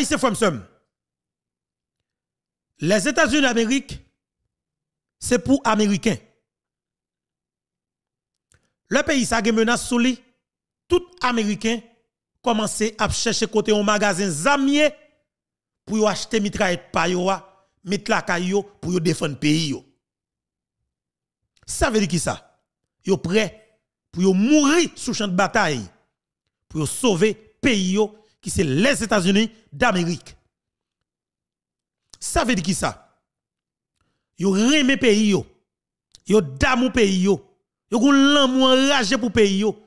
From Fromsum. Les États-Unis d'Amérique, c'est pour Américains. Le pays ça une menace sous lui. Tout Américain commence à chercher côté un magasin zamier pour acheter mitraillette pa yoa mettre la caillou pour défendre pays Ça veut dire qui ça Yo prêt pour mourir mourir sous champ de bataille pour sauver pays qui c'est les États-Unis d'Amérique. Ça veut dire qui ça? Yo remet pays yo. Yo d'amour pays yo. Yo gon l'amour enragé pour pays yo.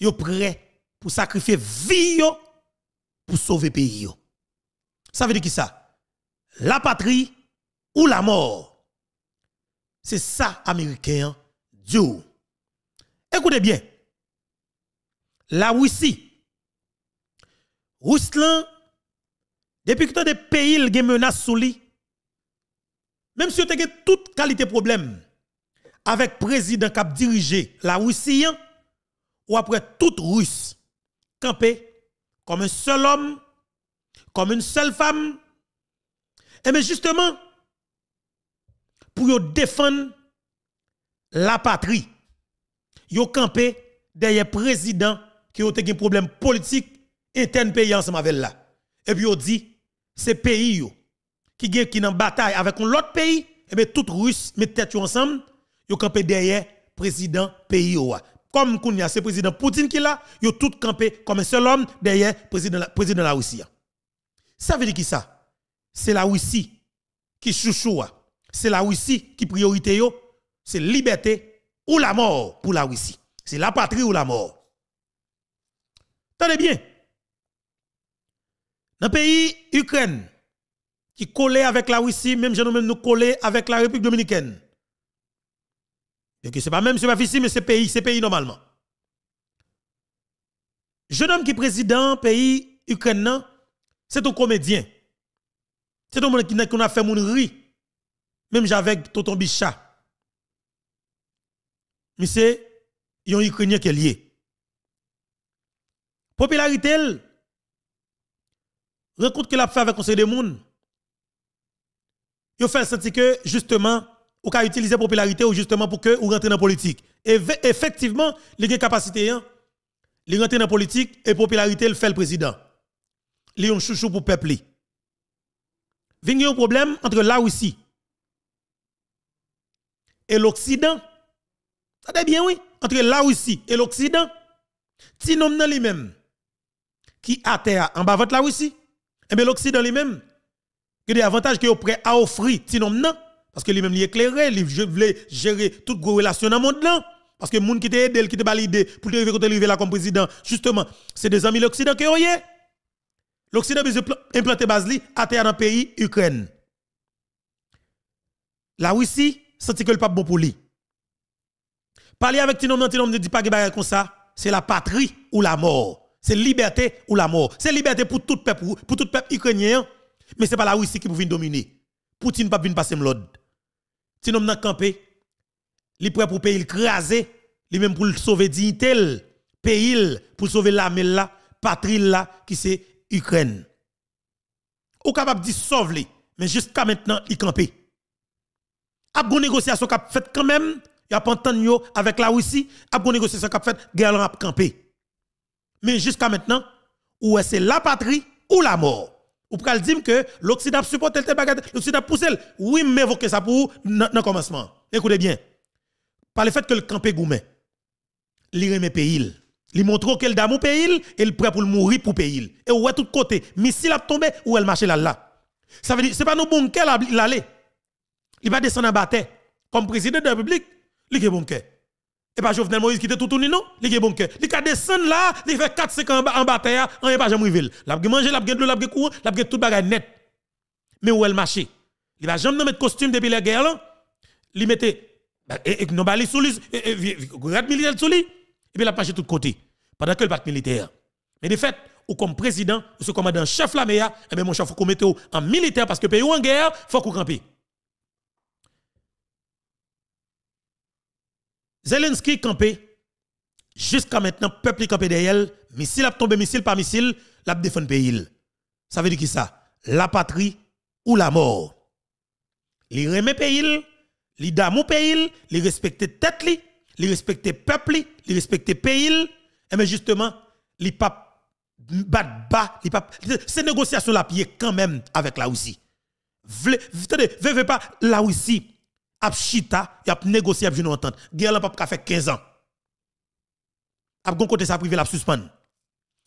Yo prêt pour sacrifier vie yo pour sauver pays yo. Ça veut dire qui ça? La patrie ou la mort. C'est ça américain Dieu. Écoutez bien. La Russie Ruslan, depuis que des pays il menacent menace sous lui, même si tu as toute qualité problème avec président qui a dirigé la Russie, hein, ou après toute Russe, campé comme un seul homme, comme une seule femme, et eh bien justement, pour défendre la patrie, yo campé derrière président qui a des problèmes politiques tel pays ensemble avec là. Et puis on dit, c'est pays qui est qui en bataille avec un autre pays, et bien toute Russe met tête ensemble, yo campé derrière président pays Comme a c'est président Poutine qui là, yo tout campé comme un seul homme derrière président président la Russie. Ça veut dire qui ça? C'est la Russie qui chouchoua. C'est la Russie qui priorité yo, c'est liberté ou la mort pour la Russie. C'est la patrie ou la mort. Tenez bien. Dans le pays Ukraine, qui collait avec la Russie, même nous même nous collé avec la République dominicaine. Donc ce n'est pas même superficie, mais c'est pays, c'est pays normalement. Jeune homme qui président pays Ukraine, c'est un comédien. C'est un homme qui a fait mon rire. Même j'avais Toton Bichat. Mais c'est un Ukrainien qui est lié. Popularité, rencontre qu'il a fait avec conseil des monde, il fait sentir que justement, ou qu'a utilisé popularité ou justement pour que ou rentre dans la politique. Et effectivement, les capacités, capacité hein. rentre dans la politique et popularité le fait le président. Il un chouchou pour peuple. Il y un problème entre la Russie et l'Occident. Ça bien oui, entre la Russie et l'Occident. Ti nom lui-même qui a en bas de la Russie et eh bien, l'Occident lui-même, il y a des avantages qu'il est prêt à offrir, sinon non, parce que lui-même, il éclairé, il voulait gérer toute les relation dans le monde Parce que les gens qui t'ont aidé, qui te validé pour te arriver là comme président, justement, c'est des amis de l'Occident qui ont eu. L'Occident a implanté base à terre dans le pays, Ukraine. La Russie, senti que le pape bon pour lui. Parler avec Tinom, Tinom ne dit pas que comme ça, c'est la patrie ou la mort. C'est liberté ou la mort. C'est liberté pour tout peuple, peuple ukrainien. Mais ce n'est pas la Russie qui peut dominer. Poutine ne peut pas passer l'ordre. Si nous sommes campé, il prêt pour payer le craser, Lui même pour sauver dignité, pays, pour sauver l'armée la patrie là, qui c'est Ukraine. Ou capable de sauver, mais jusqu'à maintenant, il campé. A bon négociation qu'a fait quand même, il y a pas avec la Russie, a bon négociation qu'a fait, Galan a campé. Mais jusqu'à maintenant, ou c'est la patrie ou la mort. Ou pral dire que l'Occident supporte le bagage, l'Occident pousse Oui, m'évoquer ça pour dans le commencement. Écoutez bien. Par le fait que le campé goumé, il pays. Il montre qu'elle d'amour pays et il prêt pour mourir pour pays. Et ouais tout côté, Mais missile a tombé ou elle marche là là. Ça veut dire c'est pas nos bunkers l'aller. Il va descendre en bataille comme président de la République, il est et pas Jovenel Moïse qui était tout tourné, non? Il est bon cœur. Il descend là, il fait 4-5 ans en bataille, on n'est pas jamais rivé. Il a mangé, il a de l'eau, il a couru, il a tout bagaille net. Mais où elle marché Il n'a jamais de costume depuis la guerre là. Il mettait, bah, et non, il sous lui, regarde militaire sous lui, et puis il a marché de tous côtés. Pendant que le bat militaire. Mais de fait, ou comme président, ou ce commandant chef la meilleure, et eh bien mon chef, faut qu'on mette en militaire parce que pays en guerre, faut qu'on campe. Zelensky campé. Jusqu'à maintenant, peuple campé derrière. Missile a tombé, missile par missile, l'a défendu pays. Ça veut dire qui ça? La patrie ou la mort. Li remet pays, li damou pays, li respecte tête li, li respecte peuple, li respecte pays. Et eh mais ben, justement, li pas bat bas, li pas ces négociations là pied quand même avec la Russie. Vle, vle, vle pas la Russie ap chita, y a ap une entente. Guerre pas ka fait 15 ans. a gon côté ça privé la suspendre.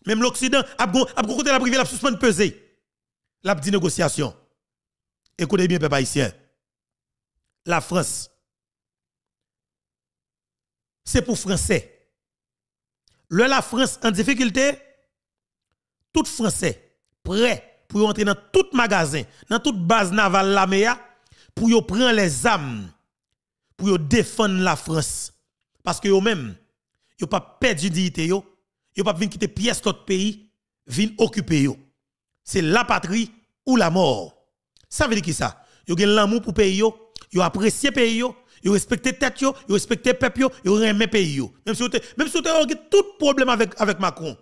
Même l'Occident a gon ap côté la privé la suspendre peser. La dit négociation. Écoutez bien peuple haïtien. La France c'est pour français. Le la France en difficulté, tout français prêt pour entrer dans tout magasin, dans toute base navale la pour yo prendre les âmes pour yo défendre la France parce que yo même yo pas perdu dignité yo yo pas venir quitter pièce l'autre pays ville occuper c'est la patrie ou la mort ça veut dire qui ça yo gen l'amour pour pays yo yo apprécier pays yo yo respecter tête yo yo respecter peuple yo yo aimer pays même si vous même avez tout problème avec avec Macron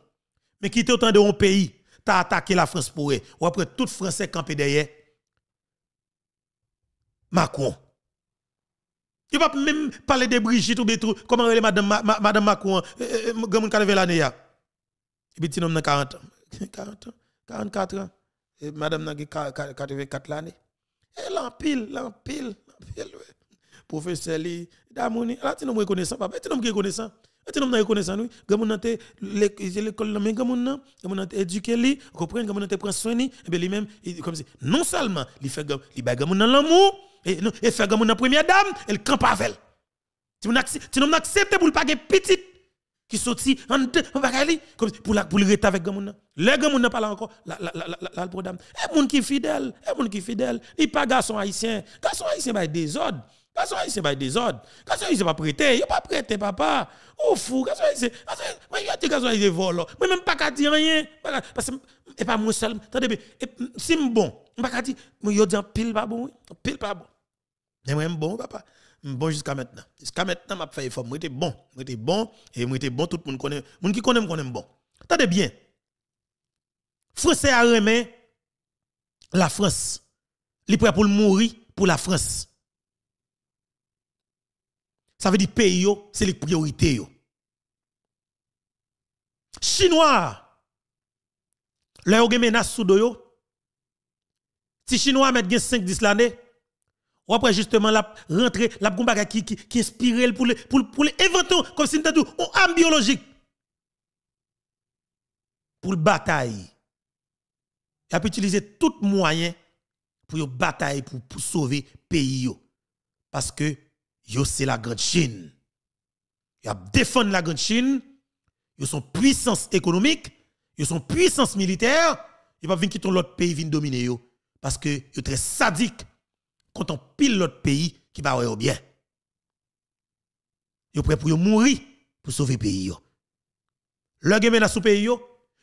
mais quitter autant de un pays ta attaqué la France pour eux ou après tout français campé derrière Macron. Il va même parler de Brigitte ou comment elle est madame, madame Macron, elle l'année. Et petit 40 ans. 44 ans. Et madame n'a 84 l'année. Et l'empile, l'empile, l'empile. Professeur pas reconnaissant, reconnaissant. soin et eh lui-même, comme si, non seulement, il fait il l'amour, et, non, et fait comme première dame, elle campe avec elle. Si on accepte pour le paquet petit qui sorti en deux, on va comme pour la pour rester avec Gamouna. Les Gamouna parle pas là encore la la la la la prodame. Et eh, moun qui fidèle, et eh, moun qui fidèle, il pas garçon haïtien. Garçon haïtien des désordre. Garçon haïtien ba désordre. Garçon haïtien pas prêté, il pas prêté papa. Ou fou, garçon haïtien. Moi y a des garçon haïtien vole. Moi même pas dire rien parce que et pas moi seul. bien si bon, on pas dire moi yo dit pile pas bon, pile pas bon. Je bon, papa. Bon jusqu'à maintenant. Jusqu'à maintenant, m'a fait effort. Je bon. Je suis bon. Et je suis bon. Tout le monde connaît. Moun qui connaît, connaît bon. Attendez bien. Français a remis la France. Il prêt pour mourir pour la France. Ça veut dire pays, c'est les priorités. Chinois, leur menace sous yo. Si Chinois mettent 5-10 l'année, ou après, justement, la rentrée, la gombaga qui, qui, qui inspire pour les, pour, comme si nous avons biologique. Pour la bataille. Il a utiliser tout moyen pour bataille pour, sauver le pays. Parce que yo c'est la grande Chine. a défendu la grande Chine. Ils sont puissance économique. Ils sont puissance militaire. Ils ne pas quitter l'autre pays, venir dominer. Parce que sont très sadique quand on pile l'autre pays qui va au bien. Yo prêt pour mourir pour sauver pays yo. Le gen dans au pays yo,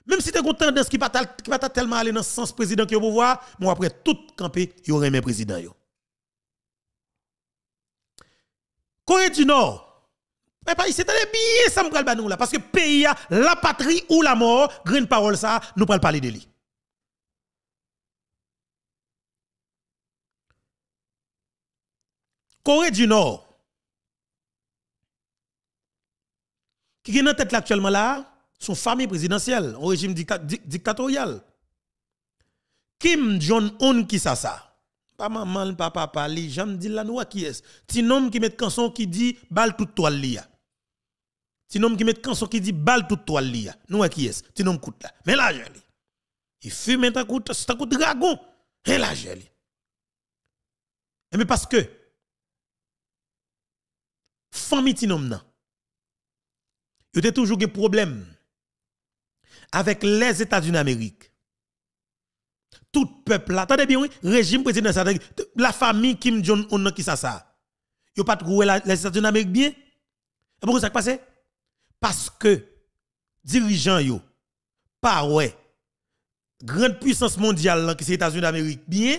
même si t'es content tendance qui qui va tellement aller dans le sens président qui au pouvoir, moi après tout camper, yo le président yo. Corée du Nord. Mais eh, pas ici, bien ça me parle nous là parce que pays la patrie ou la mort, Green parole ça, nous parle parler de lui. Corée du Nord, qui est en tête actuellement là, son famille présidentielle, au régime dictatorial. Kim Jong-un qui ça ça. Pas maman, pas papa, li, j'aime dire là, nous, qui est. Ti homme qui met canson qui dit Bal tout toile li. Ti homme qui met canson qui dit Bal tout toile l'ia ». Nous, qui est. Ti homme coûte là. Mais là, je Il fume un coup, c'est dragon. Et là, j'ai Et eh, mais parce que, famille Tinom nan. Yo toujours des problèmes avec les États-Unis d'Amérique. Tout peuple là, attendez bien oui, régime présidentiel, la famille Kim Jong Un qui ça ça. Yo pas trouvé les États-Unis d'Amérique bien. pourquoi ça passé Parce que dirigeant yo pas ouais grande puissance mondiale là, États-Unis d'Amérique bien,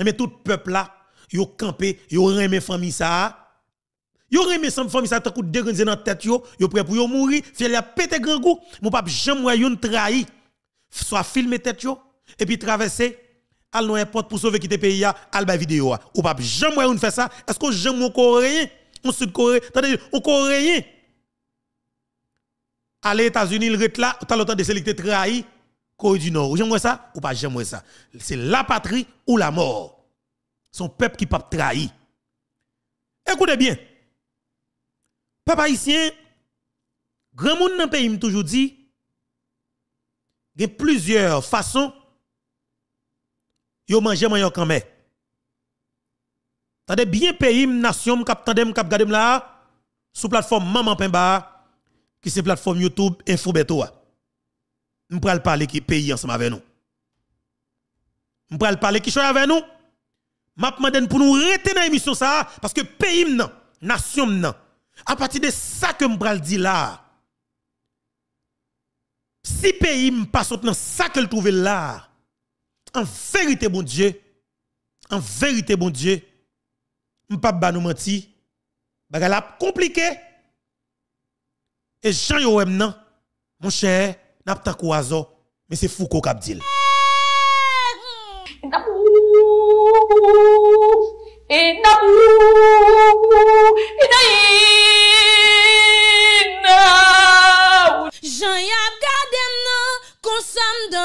mais eh tout peuple là, yo campé, yo remet famille ça Yo remet sans famille ça tant coup dégueulé dans tête yo, yo prêt pour yo mourir, fait la pété grand goût, mon pape jamais yon trahi. Soit filmer tête yo et puis traverser al non importe pour sauver quitter pays a al ba vidéo ou pape jamais yon fait ça. Est-ce que j'aime mon coréen, on sud coréen, attendez, on coréen Aller États-Unis, il rete là, t'as l'autant de sélectionner trahi Corée du Nord. J'aime ça ou pas j'aime ça. C'est la patrie ou la mort. Son peuple qui pas trahi. Écoutez bien. Papa ici, grand monde dans le pays m'a toujours dit, il y a plusieurs façons de manger manger quand même. Tade bien pays, nation, cap tandem, cap là, sous plateforme Maman Pemba, qui c'est plateforme YouTube Info Betoa. Nous pral parler qui pays ensemble avec nous. Nous pral parler qui choix avec nous. M'a pour nous retenir l'émission ça, parce que pays nan, nation nan, à partir de ça que me dit là, si pays me passe dans ça que je trouve là, en vérité, bon Dieu, en vérité, bon Dieu, je ne pas nous mentir. compliqué. Et Jean Yoem non, mon cher, n'a pas mais c'est Foucault qui a dit. Et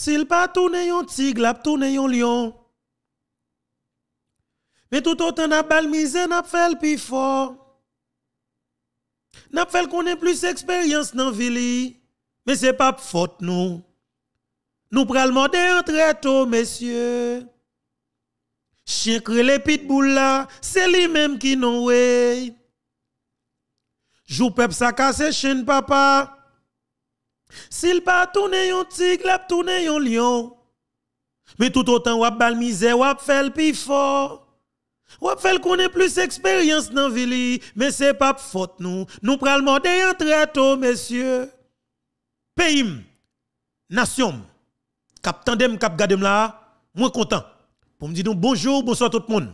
S'il pas tourné un tigre, l'a tourne un lion. Mais tout autant n'a pas misé, n'a fait le plus fort. N'a fait qu'on ait plus d'expérience dans ville. Mais c'est pas faute nous. Nous prenons le monde très tôt, messieurs. Chien les pitbulls, là, c'est lui-même qui nous a. Jou peuple ça casse chien papa. S'il pas tourne un tigre, l'a tourne un lion. Mais tout autant wap bal misère, wap fait le plus fort. Wap fait qu'on ait plus expérience dans vili, mais c'est pas faute nous. Nous pral mordé un très tôt, messieurs. Pays, nation, cap tandem, cap gadem là, moi content. Pour me dire bonjour, bonsoir tout le monde.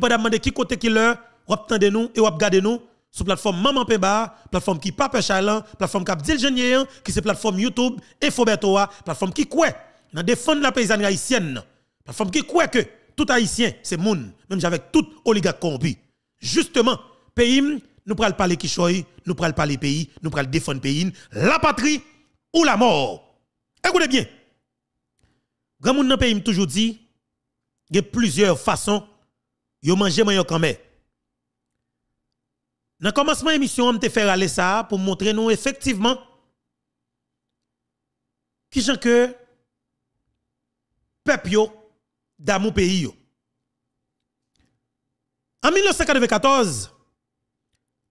pas de qui côté qui l'heure, wap tendez nous et wap gade nous sur plateforme Maman la plateforme qui Pape la plateforme qui Abdil qui c'est plateforme YouTube, Infobertoa, plateforme qui quoi dans défendre la paysannerie haïtienne, plateforme qui quoi que tout haïtien, c'est moun, même avec tout oligarque corrompu. Justement, pays, nous pral parler qui choy, nous pral parler pays, nous pral défendre pays, la patrie ou la mort. Écoutez bien. Grand monde dans pays toujours dit, il y a plusieurs façons de manger manger quand même. Dans le commencement de l'émission, on te fait aller ça pour montrer nous effectivement qui sont que peuple dans mon pays. En 1994,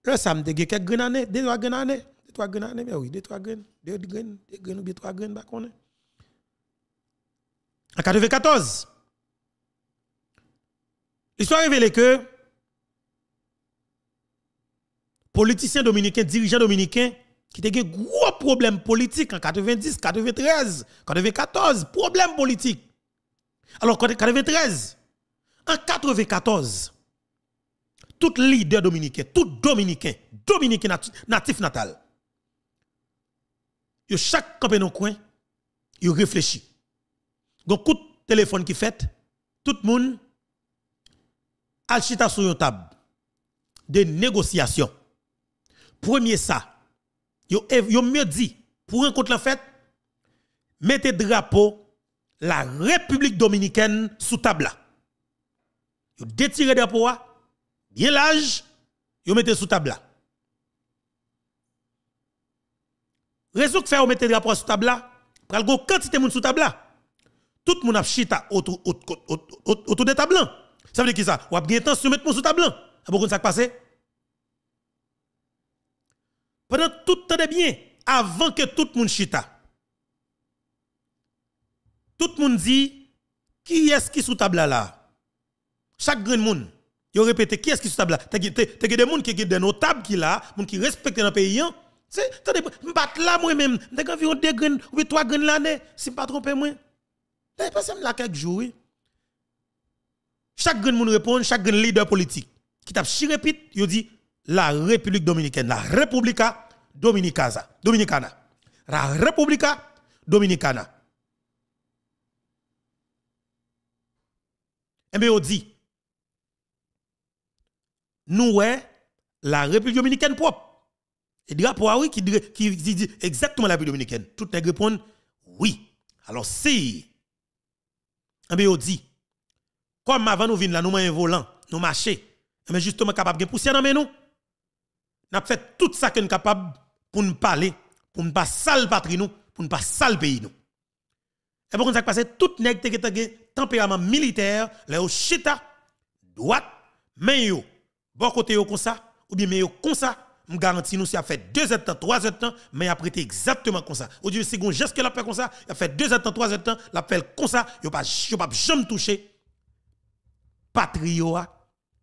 le samedi, il y a quelques grenades, deux trois grenades, deux trois grenades, mais oui, deux trois grenades, deux grenades, deux ou deux trois grenades, bah, En 1994, l'histoire révèle que politicien dominicain, dirigeant dominicain, qui a eu gros problème politique en 90, 93, 94, problème politique. Alors, 93, en 94, tout leader dominicain, tout dominicain, dominicain natif natal, yo chaque campé dans coin, il réfléchit. Donc, coup de téléphone qui fait, tout le monde, sur une table de négociation premier ça, yo, yo mieux dit, pour un contre la fête, mettez drapeau la République dominicaine sous table. Yo détirez drapeau, bien l'âge, yo mettez sous table. Réseau que fait, vous mettez drapeau sous table, pral go quantité moun sous table. Tout monde a chita autour de table. Ça veut dire qui ça? Ou a bien temps sur mettre moun sous table. Ah, ça de ça passer? pendant tout le bien, avant que tout le monde chita. Tout le monde dit, qui est-ce qui est sous table là? Chaque grand monde, il répète, qui est-ce qui est sous table là? as des gens qui sont des notables qui là, gens qui respectent dans le pays. C'est, hein? des pas, là moi-même, j'ai environ deux graines, ou trois graines l'année, si je ne pas tu moi. passé là quelques jours, Chaque grand monde répond, chaque grand leader politique qui tape chirépite, répète il dit, la République dominicaine, la République Dominicana. Dominicana. La République Dominicana. Et eh bien, on dit, nous, la République dominicaine propre. Et drapeau, oui, qui, qui, qui dit exactement la République dominicaine. Tout les répondent oui. Alors, si, et eh bien, on dit, comme avant nous venons là, nous mettons volant, nous marchons, mais eh justement, capable de pousser dans nous. Nous avons fait tout ça que nous sommes pour ne pas parler, pour ne pas sale patrie nous, pour ne pas sale pays nous. Et pour qu'on passer tout nèg te un tempérament militaire, les au chita, droite, mais yo, bon côté yo comme ça, ou bien mais yo comme ça, me garantis nous si a fait deux heures trois temps, 3 heures temps, mais a prêté exactement comme ça. Ou Dieu, si on geste que l'a fait comme ça, il a fait deux heures trois temps, 3 heures il temps, l'a fait comme ça, yo pas jamais touché patrie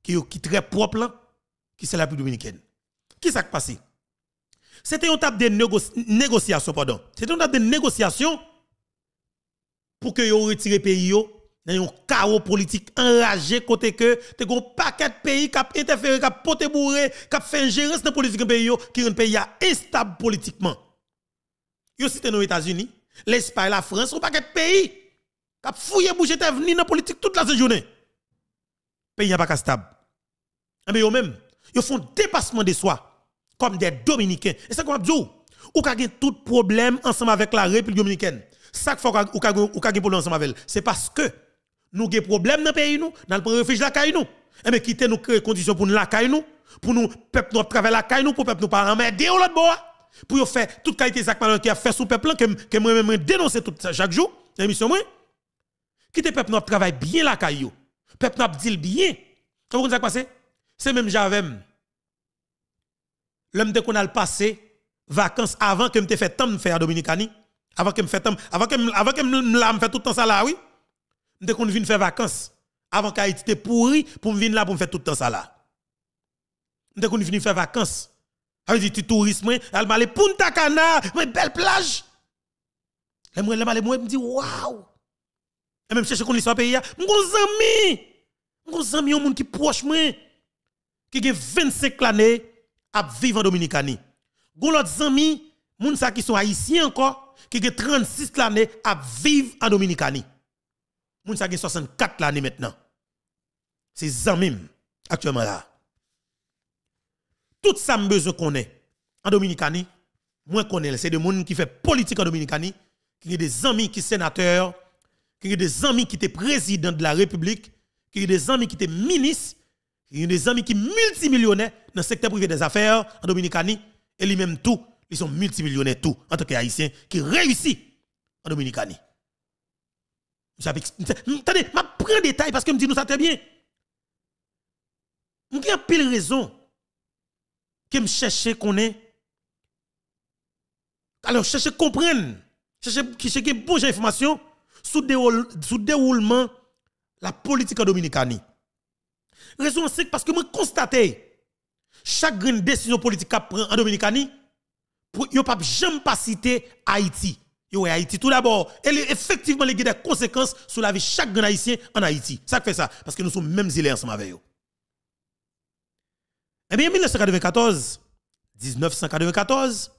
qui qui très propre qui c'est la plus dominicaine. Qui s'est passé? C'était une table de négociation, pardon. C'était une table de négociation pour que vous retirez le pays dans un chaos politique enragé côté que te un paquet de pays qui ont qui ont bourré, qui ont fait ingérence dans la politique pays qui un pays instable politiquement. Yo cité nos États-Unis, l'Espagne, la France, un paquet de pays qui ont fouillé bouger venu dans la politique toute la journée. Le Pays n'est pas stable. Ah, mais eux-mêmes, ils font dépassement de soi comme des Dominicains. Et c'est comme dit, Ou a tout problème ensemble avec la République dominicaine. Ça que ou qu'on problème ensemble avec c'est parce que nous avons des problèmes dans le pays nous, dans le refuge la caille nous. Et eh mais quitter nous créer conditions pour nous la caille nous, pour nous peuple nous travailler la caille nous pour peuple nous pas Pour ou l'autre bois. Pour faire toute qualité Zach qui a fait sous peuple que que moi même dénoncer tout ça chaque jour. Émission eh, moi. Quitter peuple nous travaille bien la caille. Peuple nous dit bien. Vous avez ça passé C'est même j'avais l'homme qu'on a passé vacances avant que me fait temps de faire à Dominicani, avant que me fait temps, avant que avant que me là me fait tout le temps ça là oui. Me qu'on vienne faire vacances avant qu'Haïti été pourri pour me venir là pour me faire tout le temps ça là. Me qu'on vienne faire vacances. Avec ah, dit tourisme, elle m'a allé Punta Cana, belle plage. Elle m'a allé moi me dit waouh. Et même chercher qu'on l'histoire pays là, hein. mon ami. Mon ami, un monde qui proche moi qui a 25 l'année à vivre en Dominicanie. Gon l'autre zami, moun sa qui sont haïtiens encore, qui ont 36 l'année à vivre en Dominicanie. Moun sa qui 64 l'année maintenant. C'est amis... actuellement là. Tout ça me besoin qu'on est en Dominicanie, moi connais, c'est des gens qui fait politique en Dominicanie, qui ont des amis qui sont sénateurs, qui ont des amis qui étaient président de la République, qui ont des amis qui étaient ministres, qui ont des amis qui multimillionnaires dans le secteur privé des affaires en Dominicanie, et lui-même tout, ils sont multimillionnaires tout, en tant que qui réussissent en Dominicanie. Attendez, je prends détail parce que je me dis nous ça très bien. Je a pile raison que je cherche qu'on est. Alors, cherche à comprendre, cherche à bonne bonnes informations sur le déroulement de la politique en Dominicanie. Raison c'est parce que je constate chaque grande décision politique qu'a prend en Dominicani, y pas jamais pas citer Haïti. Haïti tout d'abord, elle effectivement il des conséquences sur la vie de chaque grand haïtien en Haïti. Ça fait ça parce que nous sommes même zélés ensemble avec eux. Eh bien 1994, 1994,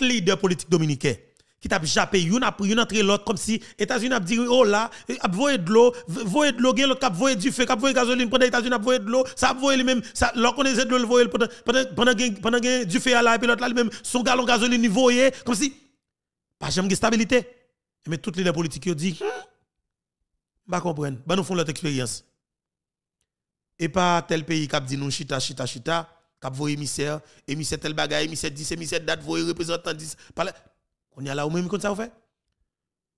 les leaders politiques dominicains qui t'a jappé une après une entre l'autre comme si États-Unis a dit oh là a voyé de l'eau voyé de l'eau gain l'autre cap voyé du feu cap voyé gasoline pendant États-Unis a voyé de l'eau ça voyé lui même ça l'on connaît de l'eau voyé pendant pendant pendant du feu à la puis l'autre là même son gallon gasoline il voyé comme si pas jamais de stabilité mais toutes les politiques disent dit bah comprendre bah nous font notre expérience et pas tel pays qui dit nous chita chita chita cap voyé émissaire émissaire tel bagage émissaire 10 émissaire date voyé représentant 10 on y a là ou même comme ça vous fait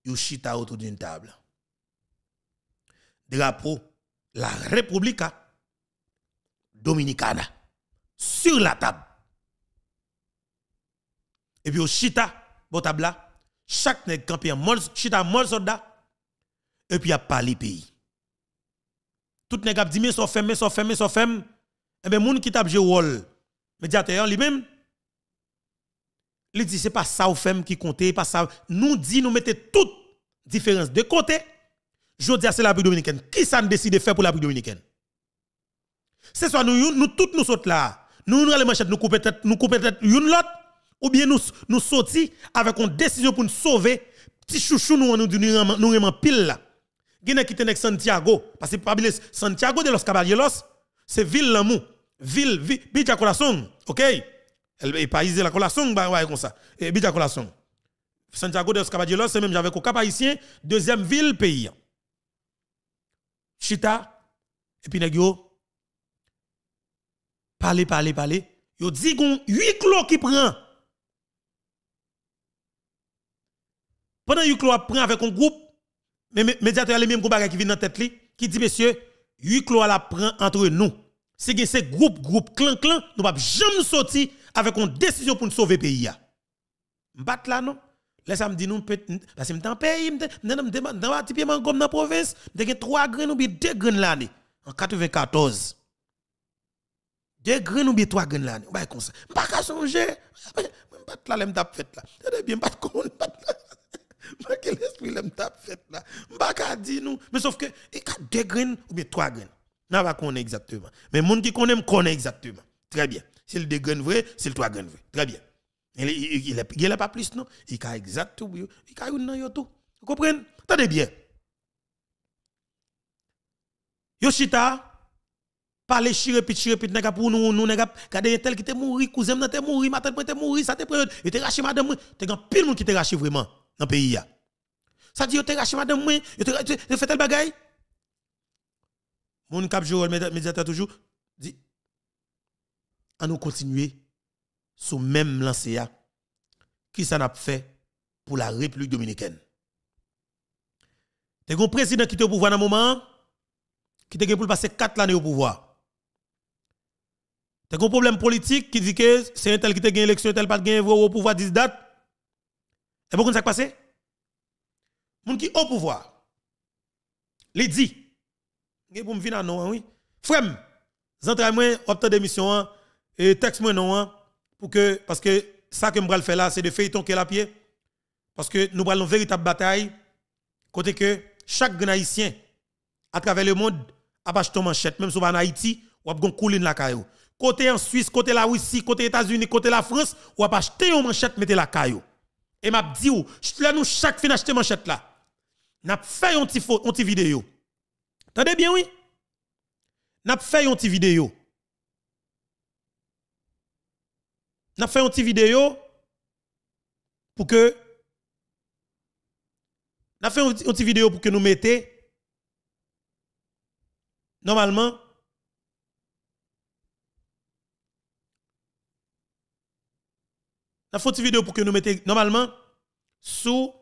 Vous chita autour d'une table. Drapeau, la République Dominicana. Sur la table. Et puis au chita, bon table là. Chaque nèg campé chita mol soldat. Et puis a pas les pays. Tout nèg a dit, mais sont fermés, sont fermés, sont fermés. Et eh bien, moun qui tape, je rôle. Médiateur, lui-même, il dit, ce n'est pas ça ou femme qui comptait, pas ça. Nous dit, nous mettez toute différence de côté. Je dis c'est la République dominicaine. Qui ça décide de faire pour la République dominicaine? C'est soit nous, nous, tous nous sautons là. Nous, nous allons manchettes, nous couper tête, nous couper tête, une l'autre. Ou bien nous, nous sortis avec une décision pour nous sauver. Petit chouchou, nous, nous, nous, nous, nous, pile là. Guinée qui tenait Santiago. Parce que pas Santiago de los Caballeros, c'est ville l'amour. Ville, ville, Bidia Corazon. OK? et est de la collation, bah, comme ça. Et la collation. Santiago de Scabadiolos, c'est même j'avais au Cap Haïtien, deuxième ville pays. Chita, et puis Negio, parler, parler, parler. Yo dit qu'on huit clos qui prend. Pendant huit clos prend avec un groupe, mais médiateur les mêmes groupe qui vient dans tête li, qui dit monsieur, huit clos la prend entre nous. C'est que c'est groupe, groupe, clan, clan, nous pas jamais sortir avec une décision pour nous sauver le pays. M'bat là, non? laisse ça me dit, nous, parce que pays, paye, dans un petit typiquement comme dans la province, j'ai trois graines ou bien deux graines l'année, en 94. Deux graines ou bien trois graines l'année. Bah, comme ça. M'bat là, fait là. bien, m'bat là. M'a ne sais pas fait là. dire nous. Mais sauf que, il y a deux ou bien trois graines. N'a pas qu'on exactement. Mais moun qui connaît, connaît exactement. Très bien. S'il deux graines c'est s'il trois graines vrai. Très bien. Il a pas plus, non Il a exact tout. Il a une tout. Vous comprenez Tenez bien. Yoshita, parler chire pit chire pit nèg pour nous nous nèg gade tel qui est mouri cousin nan t'est mouri matin point t'est mouri ça t'est prêt et t'es raché madame t'es grand pile monde qui t'est raché vraiment dans pays ya ça dit t'es raché madame moi t'es fait tel bagaille mon cap jour médiateur toujours à nous continuer sous même lancer... qui ça n'a fait pour la République dominicaine. T'es un président qui est au pouvoir dans un moment, qui est pour passer 4 années au pouvoir. T'es un problème politique qui dit que c'est un tel qui a gagné l'élection, tel pas gagné au pouvoir 10 dates. Et pourquoi ça passé? Mon qui au pouvoir, les dit, pour me venir à non, hein, oui. Frem, vous moi, des et texte moi non, hein, pour que, parce que ça que je fait là, c'est de feuilleton que la pied. Parce que nous allons une véritable bataille, côté que chaque grand haïtien, à travers le monde, a acheté manchette, même si on en Haïti, ou a la caillou. Côté en Suisse, côté la Russie, côté États-Unis, côté la France, ou a acheté une manchette, mettez la caillou. Et m'a dit, là, nous, chaque fin acheter manchette là. N'a fait une petite vidéo. Tendez bien, oui? N'a fait une petite vidéo. a fait une petite vidéo pour que a fait une petite vidéo pour que nous mettions... normalement n'a fait une petite vidéo pour que nous mettions... normalement sous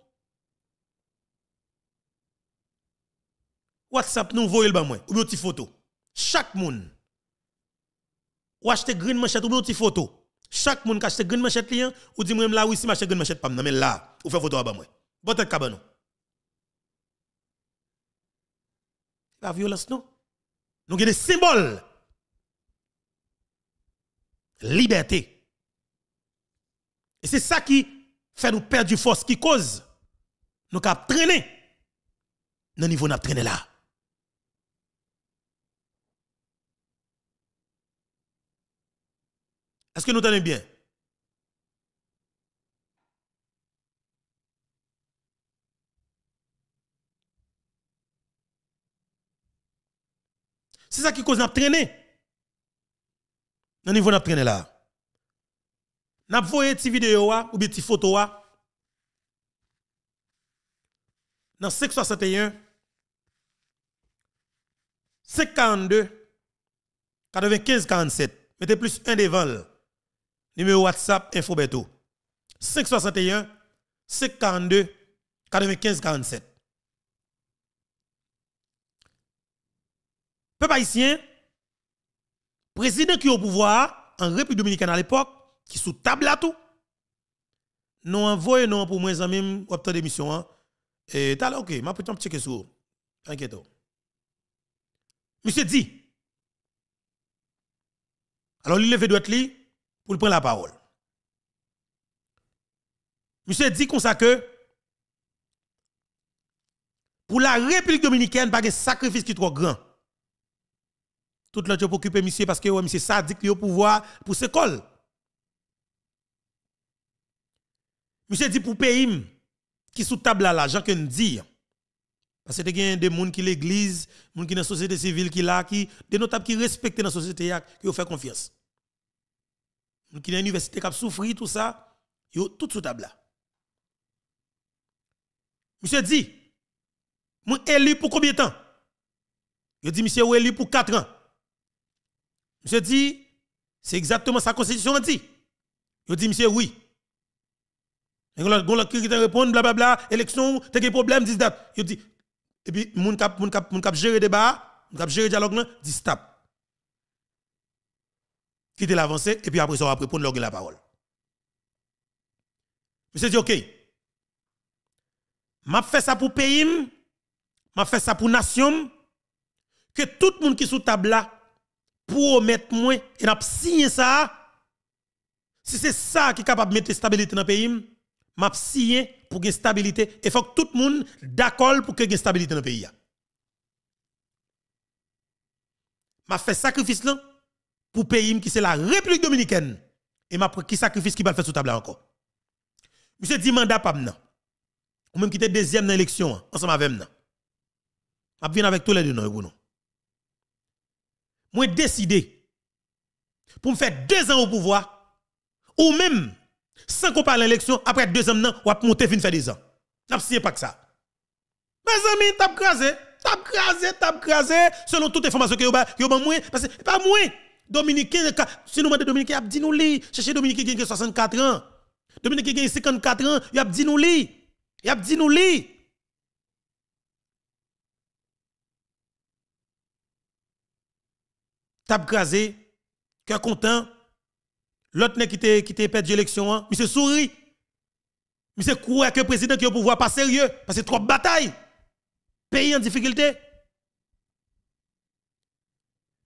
WhatsApp nous voyons le bas ou bien petite photo chaque monde ou acheter green manchette ou bien petite photo chaque monde qui achète une machette ou dit même là oui si machette ne machette pas mais là ou fait photo à moi bon tête cabano la violence non nous avons des symboles liberté et c'est ça qui fait nous perdre du force qui cause nous cap traîner dans niveau n'a traîné là Est-ce que nous entendons bien? C'est ça qui cause notre traîner. Dans le niveau nous traîner là. Nous avons vu des vidéos ou des photos. Dans 561, 542, 95, 47. Mettez plus un devant. Numéro WhatsApp, InfoBeto. 561 542 9547 47. Peuple haïtien, président qui est au pouvoir en République dominicaine à l'époque, qui sous table à tout, nous envoyons non pour moi même ou après d'émission. Et t'as ok, ma petit checker sur. Inquiète. Oh. Monsieur dit. Alors il lève doit libre pour prendre la parole. Monsieur dit qu'on ça que pour la République dominicaine, pas de sacrifice qui est trop grand. Tout l'autre est occupé, monsieur parce que ouais, monsieur sadique a au pouvoir pour ses col. Monsieur dit pour pays qui sous table là, l'argent que nous dit. Parce que y a des gens qui l'église, des gens qui dans la société civile qui là, qui, des notables qui respectent la société, qui ont fait confiance nous qui dans l'université qui souffrir tout ça, yo tout sous table là. Monsieur dit, moi élu pour combien de temps? Yo dit monsieur ou élu pour 4 ans. Monsieur dit, c'est exactement sa constitution dit. Yo dit monsieur oui. Et répondre, qui répond blablabla, élection, t'as des problèmes, dis stop Yo dit et puis y cap mon cap mon cap gérer débat, mon cap gérer dialogue là, dit stop quitter l'avancée, et puis après ça, on va répondre, la parole. suis dit, OK, m'a fait ça pour pays, m'a fait ça pour nation, que tout le monde qui est sous table pour mettre moi et n'a signé ça, si c'est ça qui est capable de mettre stabilité dans le pays, m'a signé pour que stabilité, et faut que tout le monde d'accord pour que la stabilité dans le pays. M'a fait sacrifice là, pour pays qui c'est la République dominicaine. Et m'a qui sacrifice qui va faire sous table encore. Monsieur dit mandat pas maintenant. Ou même qui était deuxième dans l'élection, hein, ensemble avec maintenant. Je vient avec tous les deux non, Moi décidé pour me faire deux ans au pouvoir, ou même, sans qu'on parle l'élection, après deux ans maintenant, va monter fin faire deux ans. N'a pas que ça. Mes amis, t'as crasé, t'as crasé, t'as crasé, selon toute information que vous avez, parce que pas moins. Dominique, si nous demandons Dominique, il a dit nous li. Cherchez Dominique qui a 64 ans. Dominique qui a 54 ans, il a dit nous li. Il a dit nous li. Tape grasé, cœur content. L'autre qui était qui perdu l'élection, hein. monsieur sourit. Monsieur croit que le président qui a pouvoir pas sérieux parce que trois batailles. Pays en difficulté.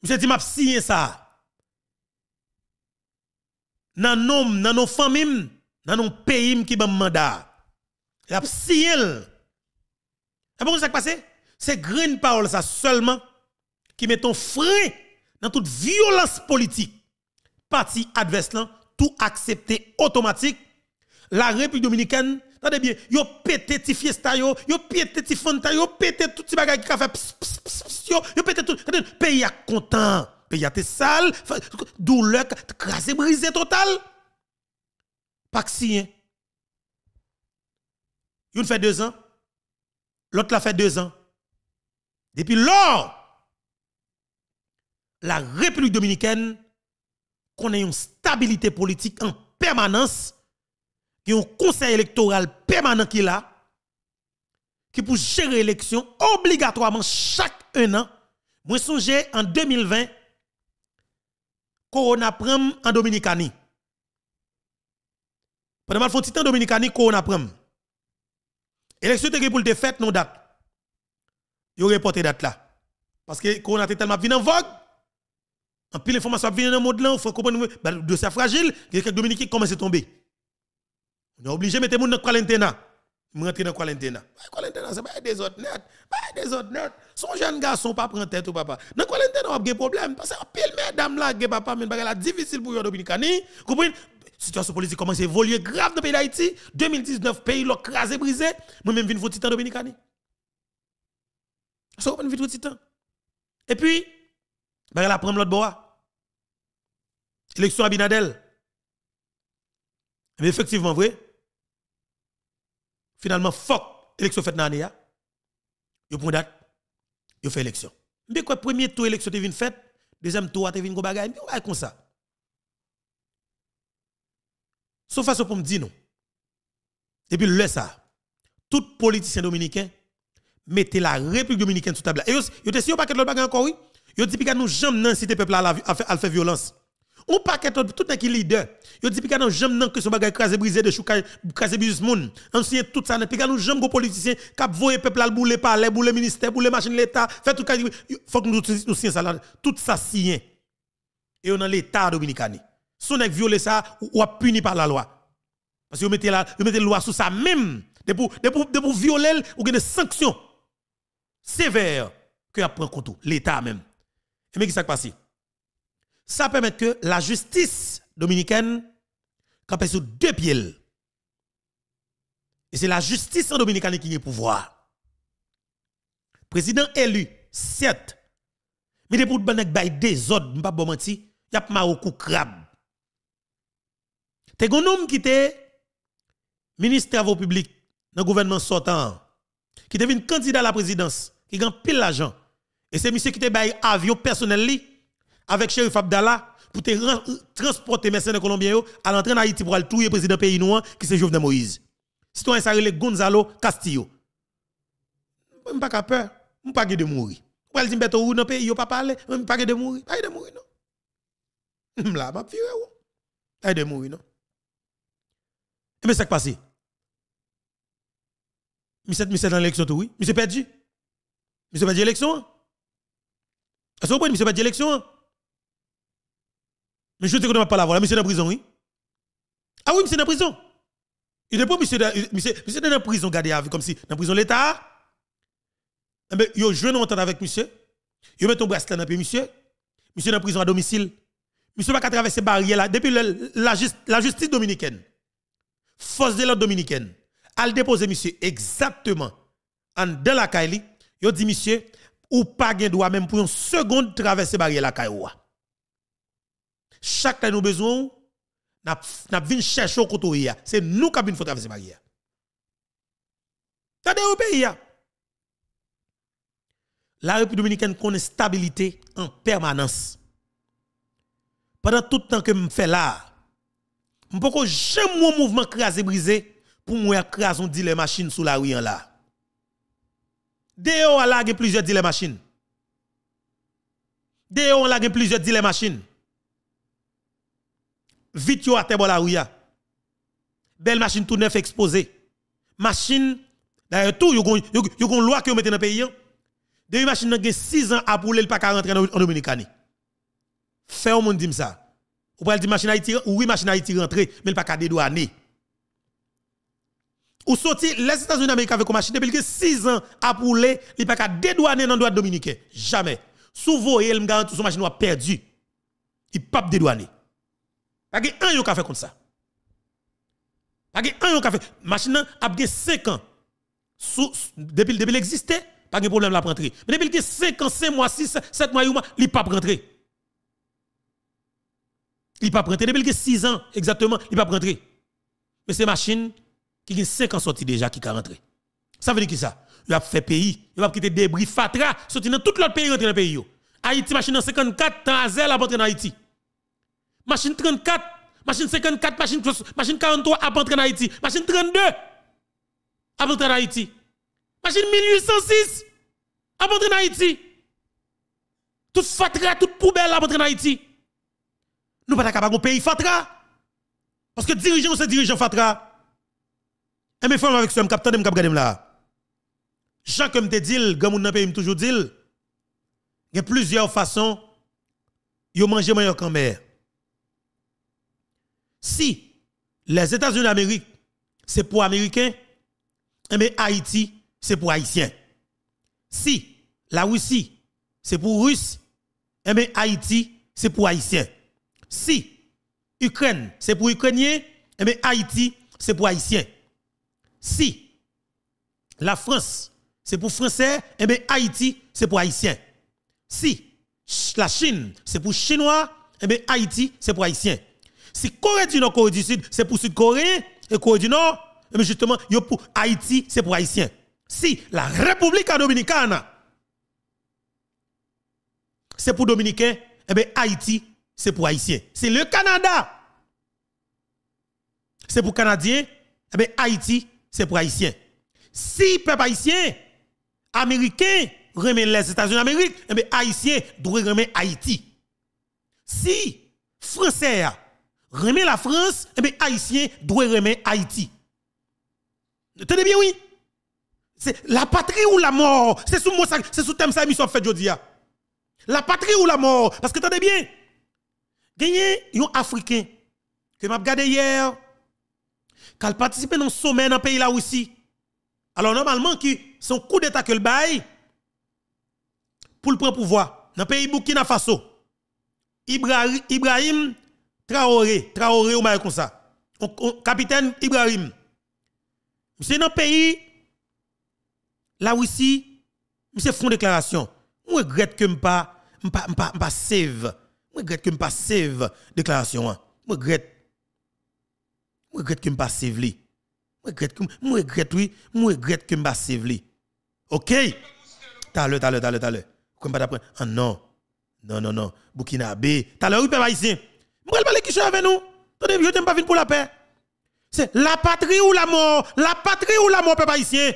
Monsieur dit m'a signé ça dans nos dans nos familles, dans nos pays qui ban mandat. La ciel. Et pour ça qui passé, c'est Green parole ça seulement qui met un frein dans toute violence politique. Parti adverse tout accepté automatique. La République dominicaine, attendez bien, yo pété ti fiesta yo, yo pété ti yo, pété tout ce bagay qui a fait yo, pété tout. Pays est content pays sale, douleur, crasé, brisé total. Pas si. Hein. Une fait deux ans, l'autre l'a fait deux ans. Depuis lors, la République dominicaine connaît une stabilité politique en permanence, qui un conseil électoral permanent qui là, qui pour gérer l'élection obligatoirement chaque un an. Moi, songez en 2020, Corona prend en Dominicanie. Pendant mal font titan Dominicani Corona prend. Élection te pour te fête non date. Yo reporté date là. Parce que Corona était tellement venu en vogue. En pile information vient en mode là, faut comprendre ben, de fragile, quelques Dominicains commence à tomber. On est obligé de mettre monde dans quarantaine. Je rentrer dans quarantaine. Quarantaine, c'est pas des autres net, pas des autres net. Son jeune garçon pas prend tête ou papa. Dans quarantaine, on a des problèmes parce que pile madame là, des papa mais est difficile pour les dominicains. Comprenez Situation politique commence à évoluer grave dans le pays d'Haïti. 2019, le pays l'a crasé, brisé. Moi-même, vine pour titan dominicain. Ça, on vite titan. Et puis, je la prendre l'autre bois. Élection Abinadel. Mais effectivement, vrai finalement, fuck, élection faite dans l'année, ils prennent date, ils fait l'élection. Mais quoi, premier tour élection est venu fait. deuxième tour est venu go bagaille, mais ouais, comme ça. Sauf façon pour me dire non. Depuis le ça, tout politicien dominicain mettez la République dominicaine sous table. Et vous, faites pas que l'autre encore, oui? Vous dites que nous jamais cité peuple à faire violence. Ou pas que tout un qui leader. Yo dit pika non j'aime non que son bagay crasé brisé de chou crasé business moun. Ancien tout ça nan pika nous j'aime gros politicien cap voye peuple là bouler palais, bouler ministère, boule machine l'état, fait tout cas faut que nous nous sien ça là. Tout ça sien. Et on dans l'état dominicain. Son nèg violer ça ou, a puni par la loi. Parce que vous mettez la vous mettez loi sous ça même de pour de pour de pour violer ou des sanctions sévères que a prend contre l'état même. Et mais qui s'est passé? Ça permet que la justice dominicaine campe sur deux pieds. Et c'est la justice en dominicaine qui a le pouvoir. Président élu, certes. Mais des pour de des autres, je ne pas mentir, il y a pas au crabe. T'es un homme qui était ministre des travaux publics dans le gouvernement sortant, qui devient candidat à la présidence, qui gagne pile l'argent. Et c'est monsieur qui te bay avion personnel avec Sheriff Abdallah pour te transporter mercenaires colombiens à l'entrée d'Haïti pour aller tuer le président pays noir qui c'est Jovenel Moïse. Citoyen ça relève Gonzalo Castillo. Je pas peur, je pas de mourir. Pour aller dire Beto dans pays, il pas parler, je pas de mourir, pas de mourir non. Là, m'a viré ou. Pas de mourir non. mais eh ça qui passé Monsieur monsieur dans l'élection tout oui, monsieur perdu. Monsieur perdu l'élection. Hein. Est-ce que vous comprenez monsieur perdu l'élection? Hein. Mais je ne connais pas la voilà, monsieur dans la prison, oui. Ah oui, monsieur dans la prison. Il n'est pas monsieur dans la prison, gardé avec comme si dans la prison de l'État. Mais eh ben, yo joue dans avec monsieur. Yo met ton bracelet dans monsieur. Monsieur dans la prison à domicile. Monsieur va traverser barrière là depuis la, justice dominicaine. Force de l'ordre dominicaine. elle dépose monsieur exactement en dans la caille. Yo dit monsieur ou pas gain droit même pour une seconde traverser barrière la caille chaque fois nous besoin, nous venons chercher au côté. C'est nous qui avons traverser la barrière. C'est au pays. Hein. La République dominicaine connaît stabilité en permanence. Pendant tout le temps que je fais là, je ne jamais mon mouvement crasé brisé pour moi craser dit les machines sous la rue hein, là. D'ailleurs, on a plusieurs dit les machines. D'ailleurs, on a plusieurs dit les machines vite yo à terre la Belle machine tout neuf exposée. Machine d'ailleurs tout yon gon yo une loi que mette dans pays. Hein. Deux machines nan 6 ans à pouler pas rentrer en Dominicani. Fait ou moun dit ça. Ou pral dire machine Haïti oui machine Haïti rentre, mais pas ka dédouaner. Ou sorti les États-Unis d'Amérique avec une machine depuis 6 ans à pouler, il pas ka dédouaner dans droit dominicain. Jamais. Sous voyez, il me garantit son machine a perdu. Il pas dédouaner. Pas un yon qui fait comme ça. Pas un yon a fait. Machine a 5 ans. depuis n'y a pas de problème la rentrer. Mais depuis 5 ans, 5 mois, 6, 7 mois, il n'y a pas rentré. Il n'y a pas rentré. Depuis 6 ans exactement, il n'y a pas rentré. Mais c'est machine qui a 5 ans sorti déjà qui a rentré. Ça veut dire quoi ça Il a fait pays, il a quitté débris fatra, sorti dans tout l'autre pays rentrer dans le pays. Haïti machine en 54 ans, zèle a rentré dans Haïti machine 34, machine 54, machine, machine 43 à entrer en Haïti, machine 32 à en Haïti, machine 1806 à entrer en Haïti. Tout fatra, tout poubelle à entrer en Haïti. Nous ne pas capables de payer fatra. Parce que dirigeant, c'est dirigeant fatra. Et eh, mes femmes avec ce capteur, je regarde là. Jean, comme te dit, le monde pays, toujours dit, il y a plusieurs façons de manger meilleur qu'en mer. Si les États-Unis d'Amérique, c'est pour Américains, mais Haïti, c'est pour Haïtiens. Si la Russie, c'est pour Russes, mais Haïti, c'est pour Haïtiens. Si Ukraine, c'est pour Ukrainiens, mais Haïti, c'est pour Haïtiens. Si la France, c'est pour Français, et bien Haïti, c'est pour Haïtiens. Si la Chine, c'est pour Chinois, et bien Haïti, c'est pour Haïtiens. Si Corée du Nord, Corée du Sud, c'est pour Sud-Corée, et Corée du Nord, eh justement, pour Haïti, c'est pour Haïtien. Si la République dominicaine, c'est pour Dominicain, eh bien Haïti, c'est pour Haïtien. Si le Canada. C'est pour Canadien, eh bien Haïti, c'est pour Haïtien. Si peuple haïtien, Américain, remet les États-Unis d'Amérique, eh bien Haïtien doit remettre Haïti. Si Français, remet la France, et eh bien Haïtien doit remettre Haïti. Tenez bien, oui. C'est la patrie ou la mort. C'est sous moi, c'est sous thème ça, fait ah. La patrie ou la mort. Parce que tenez bien. Gagné, un Africain que m'a regardé hier, qui a participé dans un sommet dans le pays là aussi. Alors normalement, qui son coup d'état que le bail pour le prendre pouvoir dans le pays Burkina Faso. Ibrahim Traoré, Traoré ou mal comme ça. capitaine Ibrahim. c'est dans pays, la aussi, monsieur font déclaration. Je regrette que je ne pas pas save. Je regrette que je pas save déclaration. Hein. Je regrette. Je regrette que je pas save li. Je regrette je regrette oui, je regrette que je pas save OK T'as le, t'as le, t'as le, pas d'après. Ah non. Non non non, Burkina T'as le oui papa ici avec nous. Attendez, je t'aime pas venir pour la paix. C'est la patrie ou la mort. La patrie ou la mort, peuple haïtien.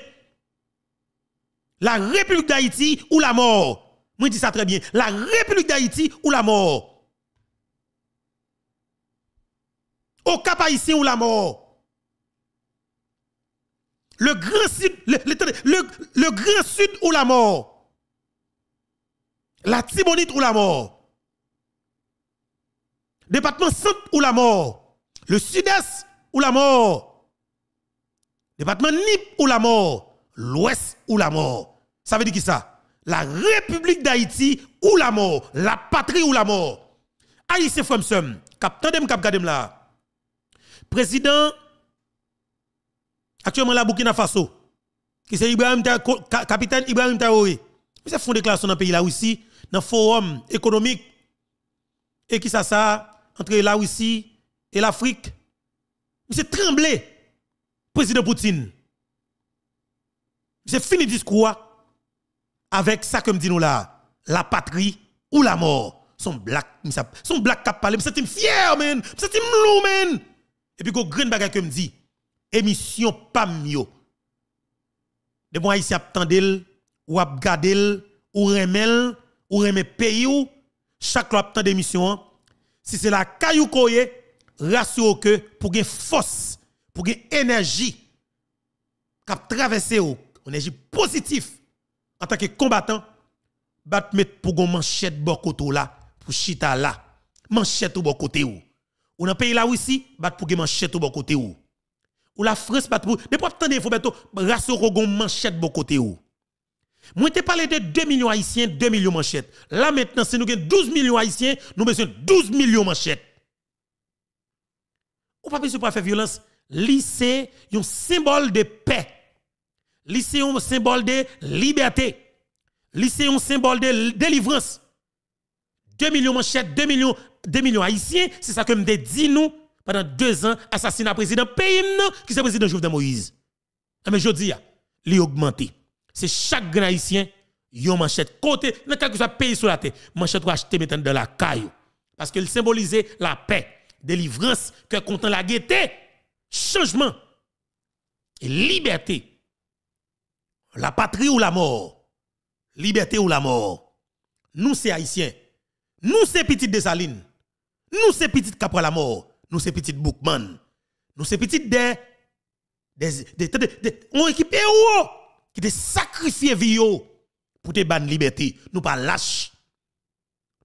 La République d'Haïti ou la mort. Moi, je dis ça très bien. La République d'Haïti ou la mort. Au Cap haïtien ou la mort. Le grand sud, le, sud ou la mort. La Timonite ou la mort. Département centre ou la mort. Le sud-est ou la mort. Département Nip ou la mort. L'ouest ou la mort. Ça veut dire qui ça? La République d'Haïti ou la mort. La patrie ou la mort. Aïsse Fremsum, Capitaine de cap gadem là. Président, actuellement la Burkina Faso, qui c'est Ibrahim capitaine Ibrahim Taoré. il s'est une déclaration dans le pays là aussi, dans le forum économique. Et qui ça ça? entre la Russie et l'Afrique. Monsieur tremblé, président Poutine. Monsieur fini discours avec ça que me dit nous là, la patrie ou la mort. Son black, son black cap parler, me sentim fier men, me sentim Et puis go green bagay que me dit, émission pas mieux. De bon à tandel ou ap gadel ou remel ou remè pays ou chaque loi d'émission si c'est la caillou koye, rassure que pour gen force, pour une énergie pour traverser une énergie positive en tant que combattant, bat mettre pour une manchette bon côté là, pour chita là, manchette ou bon côté ou. Ou dans pays là aussi, bat pour une manchette ou bon côté ou. Ou la France bat pour, ne pas attendre, faut mettre rassure une manchette bon côté ou. Moi, te parlé de 2 millions haïtiens, 2 millions manchettes. Là, maintenant, si nous avons 12 millions haïtiens, nous avons 12 millions manchettes. Ou pas besoin de faire violence. Lycée, un symbole de paix. Lycée, un symbole de liberté. Lycée, un symbole de délivrance. 2 millions manchettes, 2 millions, 2 millions haïtiens, c'est ça que me dit nous pendant deux ans, assassinat président pays qui c'est président Jovenel Moïse. Ah, mais je dis, ah, il augmenté c'est chaque grand haïtien, yon manchette. Côté, dans quelque pays sur la terre, manchette ou acheter maintenant dans la caille. Parce qu'il symbolisait la paix, délivrance, que content la gaieté, changement, et liberté. La patrie ou la mort. Liberté ou la mort. Nous, c'est haïtiens. Nous, c'est petites desalines Nous, c'est petites Capra la mort. Nous, c'est petites boukman Nous, c'est petit des. des, des, des, équipe où? qui te sacrifié vie pour te ban liberté. Nous pas lâche.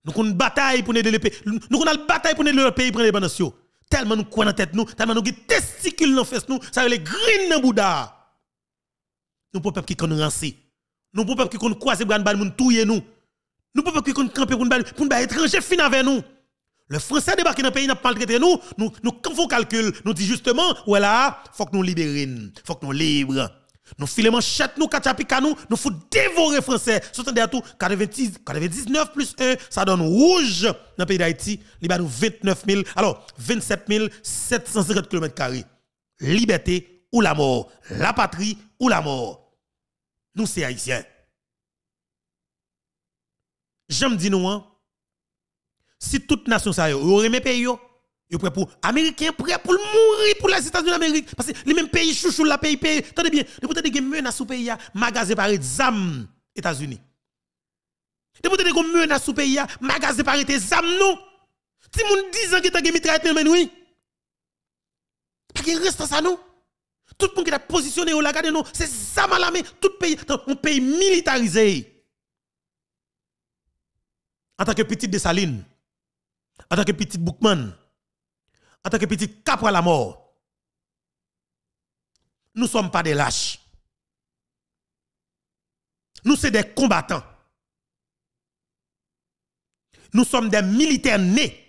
Nous avons une bataille pour nous le pays. Nous avons une bataille pour nous le pays pour l'indépendance. Tellement nous croyons dans tête nous, tellement nous avons testicules dans fesse nous, ça les green dans Bouddha. Nous ne peuple qui nous rancer. Nous ne peuple qui nous croiser pour nous moun nous. Nous pour peuple qui nous camper pour nous pour étranger fin avec nous. Le français débarqué dans le pays n'a pas maltraité nous, nous nous faut calcul, nous disons justement Voilà, il faut que nous libérions, faut que nous libres. Nous filons chat nous, katchapika nous, nous faut dévorer français. ce tout, 99 plus 1, ça donne rouge dans le pays d'Haïti. Il nous 29 000, alors 27 750 km. Liberté ou la mort, la patrie ou la mort. Nous, c'est haïtiens. J'aime dire nous, hein, si toute nation ça aurait mes pays, Yo prêt pour Américain, prêt pour mourir pour les États-Unis d'Amérique parce que les mêmes pays chouchou la pays pays attendez bien de côté des à sous pays magasin par zam États-Unis de côté des menaces sous pays magasin par zam nous si moun 10 ans qui t'a mitraille mais oui pas qu'il reste ça nous tout le monde qui a positionné au lagade nous c'est zam à la tout pays un pays militarisé en tant que petite Saline, en tant que petite Bookman en tant que petit à la mort. Nous ne sommes pas des lâches. Nous sommes des combattants. Nous sommes des militaires nés.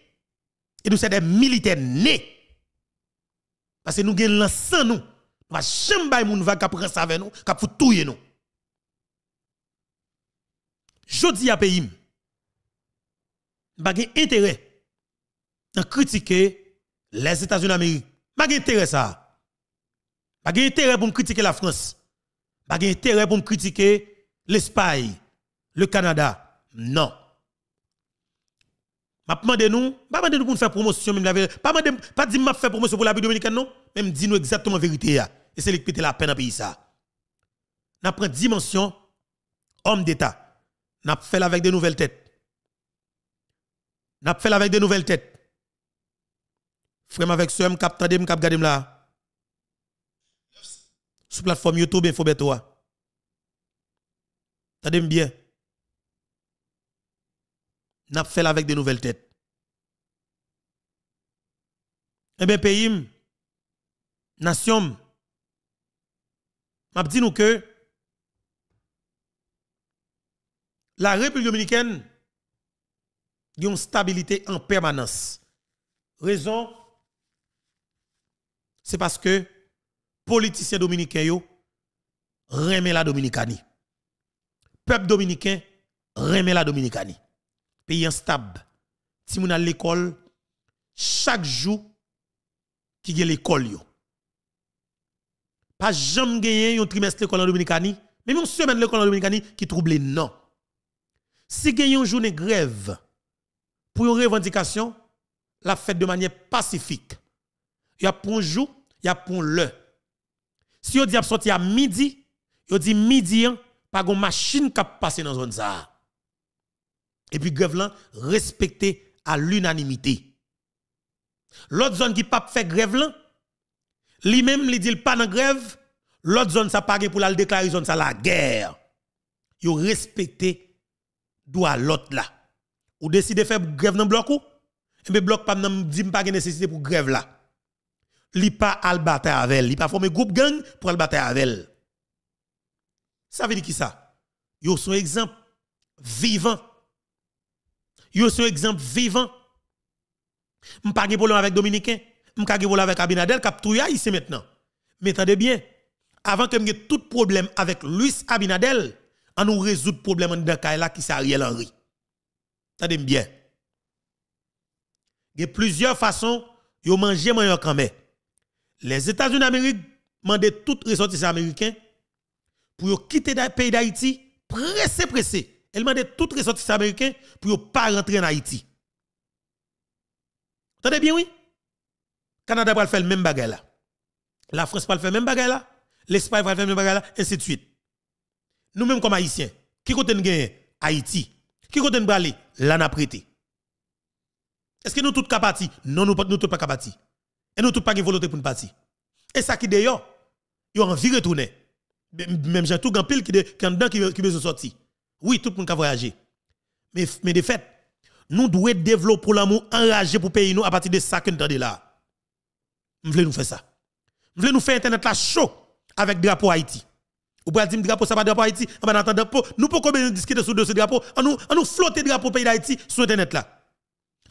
Et nous sommes des militaires nés. Parce que nous avons lancé nous. Nous ne jamais nous qui prendre ça avec nous, qui fout tout nous. Je dis à pays, y intérêt à critiquer les États-Unis d'Amérique. Pas intérêt ça. Pas intérêt pour me critiquer la France. Pas intérêt pour me critiquer l'Espagne, le Canada. Non. M'a demandé nous, pas demandé nous pour faire promotion même la Pas pas dit m'a faire promotion pour la dominicaine non, même dis nous exactement la vérité Et c'est qui la peine dans pays ça. N'a prend dimension homme d'État. N'a fait avec des nouvelles têtes. N'a fait avec des nouvelles têtes frère avec soeur, m'cap tande, m'cap gade là. Sur plateforme YouTube, il info t'as Tendez bien. N'a fait avec de nouvelles têtes. Eh bien, pays, nation, m'a dit nous que la République dominicaine a une stabilité en permanence. Raison c'est parce que politiciens dominicains yo remet la Dominicanie. Peuple dominicain remet la Dominicanie. Pays instable. Si moun à l'école chaque jour qui ont l'école Pas jamais gagné un trimestre l'école en Dominicanie, mais une semaine l'école en Dominicanie qui trouble non. Si un une journée grève pour une revendication, la fête de manière pacifique. Il y un jour y a le. Si vous dit à midi, vous dit midi pas pas gon machine kap passe dans zone ça. Et puis grève là respecté à l'unanimité. L'autre zone qui pas fait grève là, lui-même li dit pas dans grève, l'autre zone ça pas pour la déclarer zone ça la guerre. Yo respecté doit l'autre là. Ou décider de faire grève dans bloc ou et eh bien bloc pas dit pas nécessité pour grève là li pas al bataille avèl, li pas un groupe gang pour al savez avec Ça veut dire qui ça Yo son exemple vivant. Yo son exemple vivant. M pas de problème avec dominicain, m pas de problème avec Abinadel cap touya ici maintenant. Mais attendez bien, avant que m'ait tout problème avec Luis Abinadel, on nous résout problème dans Kaila qui c'est Ariel Henry. Attendez bien. Il y a plusieurs façons de manger moins quand même. Les États-Unis d'Amérique demandent tout ressortissant américains pour quitter le pays d'Haïti, pressé, pressé. Elle demandent tout ressortissant américain pour ne pas rentrer en Haïti. Vous bien, oui? Le Canada va faire le même bagage là. La France va faire le même bagage là. L'Espagne va faire le même bagage là, ainsi de suite. Nous-mêmes, comme Haïtiens, qui côté nous gagner Haïti. Qui côté nous aller Là, prêté. Est-ce que nous tous capables Non, nous ne sommes pas capables. Et nous tout pas volonté pour nous partir. Et ça qui d'ailleurs, ils ont envie de retourner. Même j'ai tout grand pile qui dedans qui besoin sortir. Oui, tout le monde a voyagé. Mais, de fait, nous devons développer l'amour enragé pour payer nous à partir de ça que nous avons là. Nous voulons nous faire ça. Nous voulons nous faire Internet là chaud avec drapeau Haïti. Vous pas dire drapeau, ça va drapeau Haïti, on va Nous pouvons discuter sur ce drapeau, nous, nous flotter drapeau pays d'Haïti sur Internet là.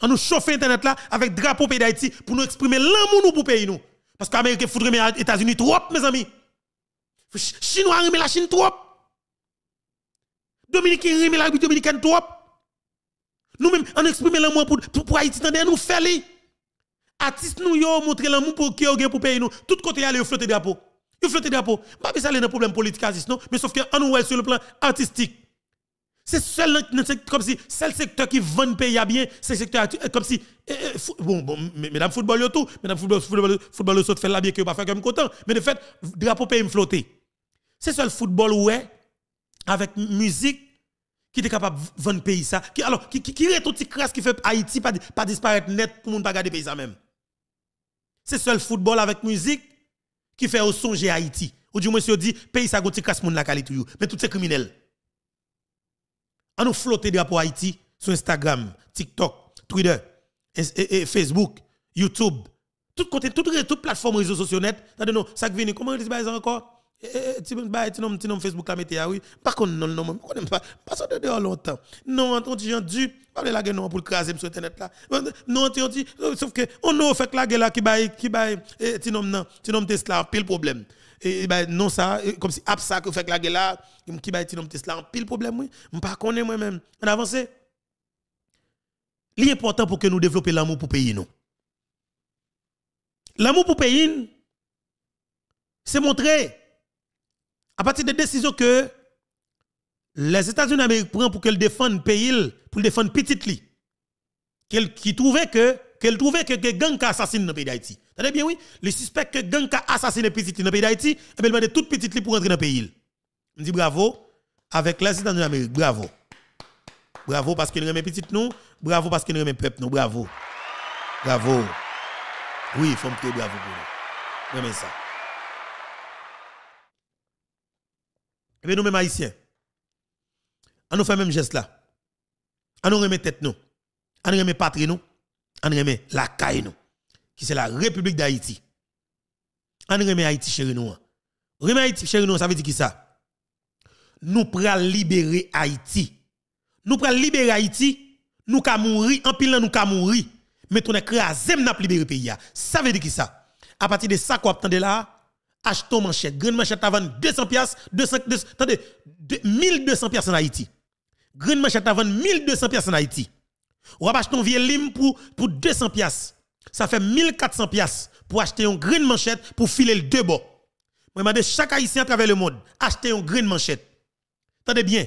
On nous chauffe Internet là avec drapeau pays d'Haïti pour nous exprimer l'amour nous pour pays nous. Parce qu'Amérique l'Amérique foudre les États-Unis trop, mes amis. Chinois remet la Chine trop. Dominique remet la République dominicaine trop. nous même on exprime l'amour pour, pour, pour Haïti, tendez, nous Artistes nous yo montré l'amour pour qui yo pour pays nous. Tout côté y a le flotte drapeau. Yo flotte drapeau. Pas ça les problème politique non, mais sauf que nous nous sur le plan artistique. C'est seul comme si seul secteur qui vend pays à bien, c'est secteur comme si eh, eh, bon bon mesdames football yo tout, mesdames football football football saute fait la bien que pas faire comme content, mais de fait drapeau pays me flotter. C'est seul football ouais avec musique qui est capable de vendre pays ça. alors, qui, qui, qui est toute crasse qui fait Haïti pas, disparaître net pour monde pas garder pays ça même. C'est seul football avec musique qui fait au songer Haïti. Ou du moins, si on dit, pays ça, gonti crasse monde la qualité. Mais tout c'est criminel à nous flotter drapeau Haïti sur Instagram, TikTok, Twitter, et, et, e, Facebook, YouTube, tout côté, toutes les toute plateformes réseaux sociaux net, nous, ça vient, comment ils disent encore? Tu nom, nom Facebook meté ah oui. Par contre, non, non, non, pas, pas de dehors longtemps. Non, on dit, que dû, pas la gueule non pour le craser sur internet là. Non, tu dit, sauf que, on a fait la gueule là qui baille, qui baille, tu nom, non, tu nom Tesla, pile problème et ben non ça comme si app ça que fait la guerre là qui ba ti Tesla en pile problème oui moi pas connais moi même on avance l'important pour que nous développer l'amour pour pays nous l'amour pour pays c'est montrer à partir des décisions que les États-Unis d'Amérique prennent pour qu'elle défendent pays pour défendre petite li qui trouvait que qu'elle trouvait que gang qui assassine dans le pays d'Haïti. Tenez bien, oui. Le suspect que gang qui assassine petit dans le pays d'Haïti, elle eh ben, demandé toute petite pour entrer dans le pays. Je dis bravo, avec l'incident de l'Amérique, bravo. Bravo parce qu'elle remet petite nous, bravo parce qu'elle remet peuple nous, bravo. Bravo. Oui, il faut me dire bravo pour nous. Remet ça. Et eh bien, nous, même haïtiens, on nous fait même geste là. On nous remet tête nous. On nous remet patrie nous on remet la CAI nous, qui c'est la République d'Haïti. En remet Haïti chéri nous. Remet Haïti chéri nous, ça veut dire qui ça? Nous prenons libérer Haïti. Nous prenons libérer Haïti, nous ka mourir, en pile nous ka mourir. Mais à écrasé n'a libérer pays. Ça veut dire qui ça? À partir de ça qu'on attend là, achetons manchette, grande manchette avant 200 pièces, 200 attendez, 1200 pièces en Haïti. Grande manchette avant 1200 pièces en Haïti. Ou va acheter un vieux lim pour, 200 piastres Ça fait 1400 piastres pour acheter un green manchette pour filer le deux Moi, je demande chaque haïtien à travers le monde, acheter un green manchette. Tendez bien.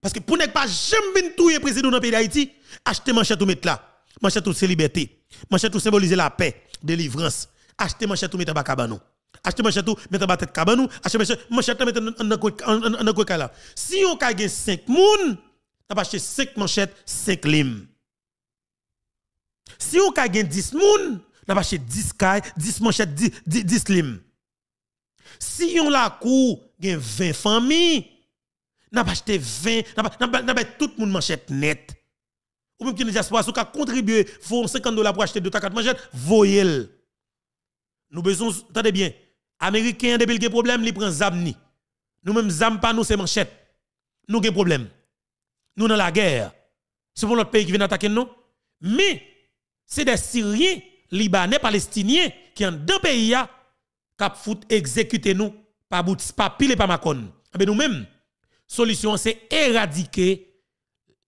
Parce que pour ne pas jamais tout le président dans le pays d'Haïti, acheter manchette ou mettre là. Manchette ou c'est liberté. Manchette ou symboliser la paix, délivrance. Acheter manchette ou mettre en le cabanon. Acheter manchette ou mettre en le tête cabanon. Acheter manchette, manchette ou mettre en le là. Si on a 5 moun, on va acheter 5 manchettes, 5 limes. Si vous avez 10 personnes, n'a pas acheté 10 cailles, 10 manchettes, 10, 10, Si on la kou gen 20 familles, n'a pas acheté 20, n'a pas tout moun manchette net. Ou même qui diaspora, sou ka contribué, font 50 dollars pour acheter 2 4 manchettes, voyez Nous besoin, attendez bien, Américains, depuis des problème, ils prennent ni. Nous-mêmes, Zam pas nous, c'est manchette. Nous avons problème. Nous dans la guerre. C'est pour notre pays qui vient attaquer nous. Mais, c'est des Syriens, Libanais, Palestiniens qui ont deux pays qui cap fout exécuter nous pas bout et pas macon. Mais eh ben, nous-mêmes solution c'est éradiquer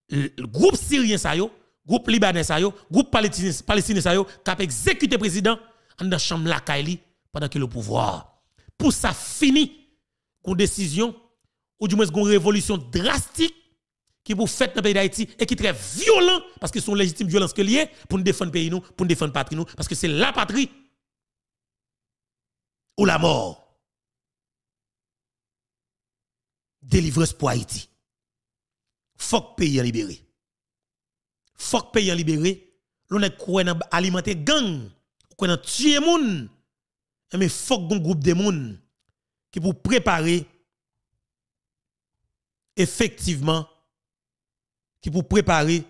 le groupe syrien ça groupe libanais ça groupe palestinien palestinien ça yo cap exécuter président en dans chambre la pendant que le pouvoir. Pour ça fini qu'on décision ou du moins révolution drastique qui pour fête dans le pays d'Haïti et qui est très violent parce que sont légitime violence que lié pour nous défendre pays nous, pour nous défendre patrie nous, parce que c'est la patrie ou la mort. Délivreuse pour Haïti. Faut que pays en libéré. Faut que pays en libéré. L'on est quoi alimenter gang, quoi dans tuer gens. Eh, mais faut un groupe de monde qui pour préparer effectivement qui pour préparer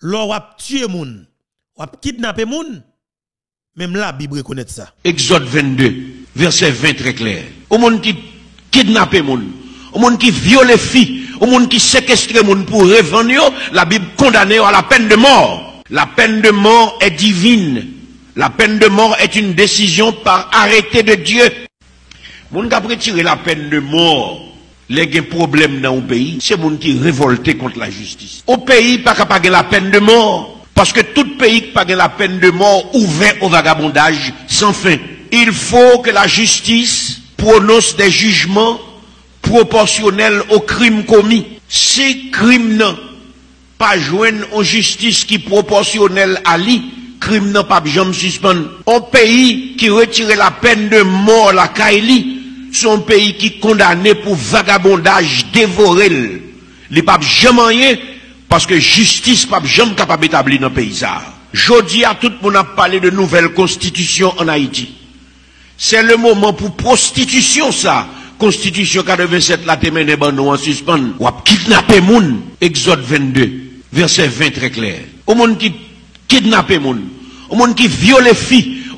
l'on a tuer moun, ou ap kidnapper moun. Même la Bible reconnaît ça. Exode 22, verset 20 très clair. Au monde qui kidnappe moun, au monde qui viole filles, au monde qui séquestre moun pour revendre, la Bible condamne à la peine de mort. La peine de mort est divine. La peine de mort est une décision par arrêté de Dieu. Moun qui a la peine de mort, les problèmes dans le pays, c'est monde qui révolté contre la justice. Au pays, pas capable la peine de mort. Parce que tout pays qui pas la peine de mort ouvert au vagabondage sans fin. Il faut que la justice prononce des jugements proportionnels aux crimes commis. Si crime pas joindre en justice qui proportionnelle à lui, crime n'a pas jamais suspendre. Un pays qui retire la peine de mort la Kaili, son pays qui condamné pour vagabondage, dévoré. Il pas jamais rien parce que justice pas jamais capable d'établir dans le pays. à tout le monde a parlé de nouvelle constitution en Haïti. C'est le moment pour prostitution ça. Constitution 87 la témène nous en suspens. Ou a kidnappé moun. Exode 22, verset 20 très clair. Au monde qui les gens. Au monde qui viole filles.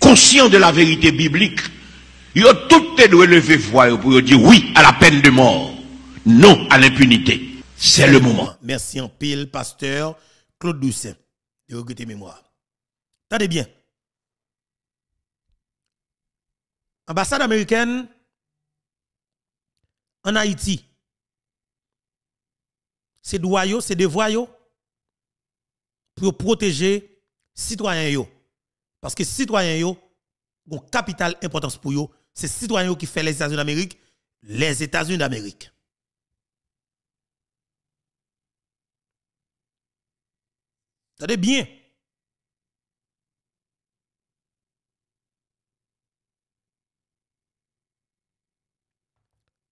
Conscient de la vérité biblique, ils ont tout doit lever voix pour dire oui à la peine de mort, non à l'impunité. C'est le moment. Merci en pile, pasteur Claude Doucet, de regretter mémoire. Tenez bien. Ambassade américaine en Haïti. C'est droit, c'est devoir pour protéger les citoyens. Parce que citoyens, yo, ont capitale importance pour eux. C'est citoyens qui font les États-Unis d'Amérique, les États-Unis d'Amérique. Tenez bien.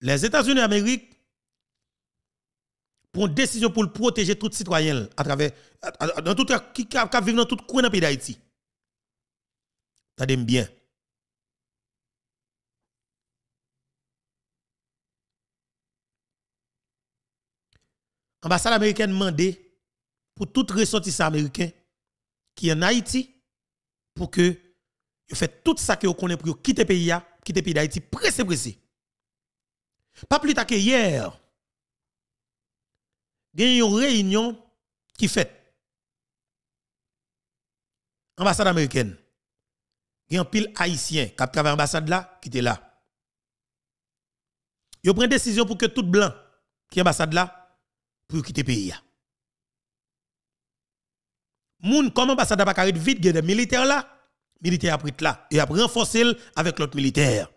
Les États-Unis d'Amérique prennent une décision pour protéger tout citoyen à travers dans tout qui vivent dans tout coin pays d'Haïti. T'as bien. Ambassade américaine demandé pour tout ressortissant américain qui est en Haïti pour que vous fait tout ça que vous connaissez pour quitter le pays, quitter pays d'Haïti, pressé, pressé. Pas plus tard que hier, il y a une réunion qui fait. Ambassade américaine il y a un pile haïtien qui a à l'ambassade là, qui était là. Ils une décision pour que tout blanc qui est ambassade là, pour quitter le pays. Moun, comme l'ambassade n'a pas vite, il y a des militaires là, militaires après là, et après renforcer avec l'autre militaire.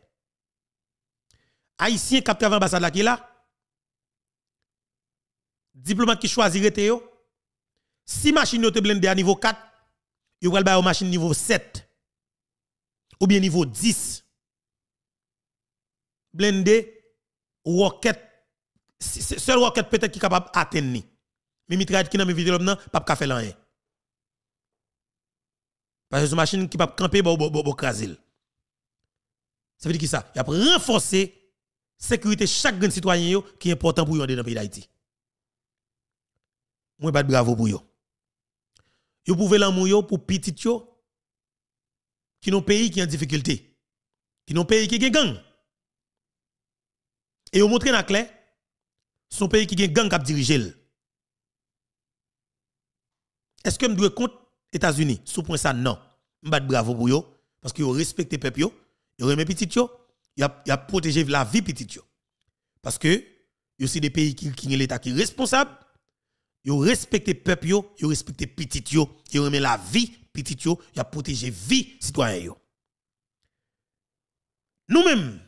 Haïtien qui travaille à l'ambassade là, qui est là, diplomate qui choisit rete yo, si machine yo te à niveau 4, yo ba une machine niveau 7 ou bien niveau 10. Blende, Roquette. seul roquette peut-être qui est capable d'atteindre. Mais mitraille qui n'a pas vidéo là, pas faire rien. Parce que c'est une machine qui peut camper bo bo bo craser. Ça veut dire qui ça Il a renforcé la sécurité de chaque grand citoyen qui est important pour yon dans le pays d'Haïti. Moi, pas de bravo pour yon. Vous pouvez l'amour pour petit yo, qui ont pays qui en difficulté, qui ont pays qui ont gang. Et vous montrez la clé, son pays qui est gang qui dirige. Est-ce que vous dois compte États-Unis Sous point ça, non. Je bravo pour eux, parce que qu'ils respectez les peuples, ils remet petit yo, ils ont protégé la vie petit yo. Parce que, il y des pays qui, qui l'État qui responsable, ils respectez les peuples, ils respectez les yo, ils remet la vie il yo, a protégé vie citoyen yo. Nous-mêmes,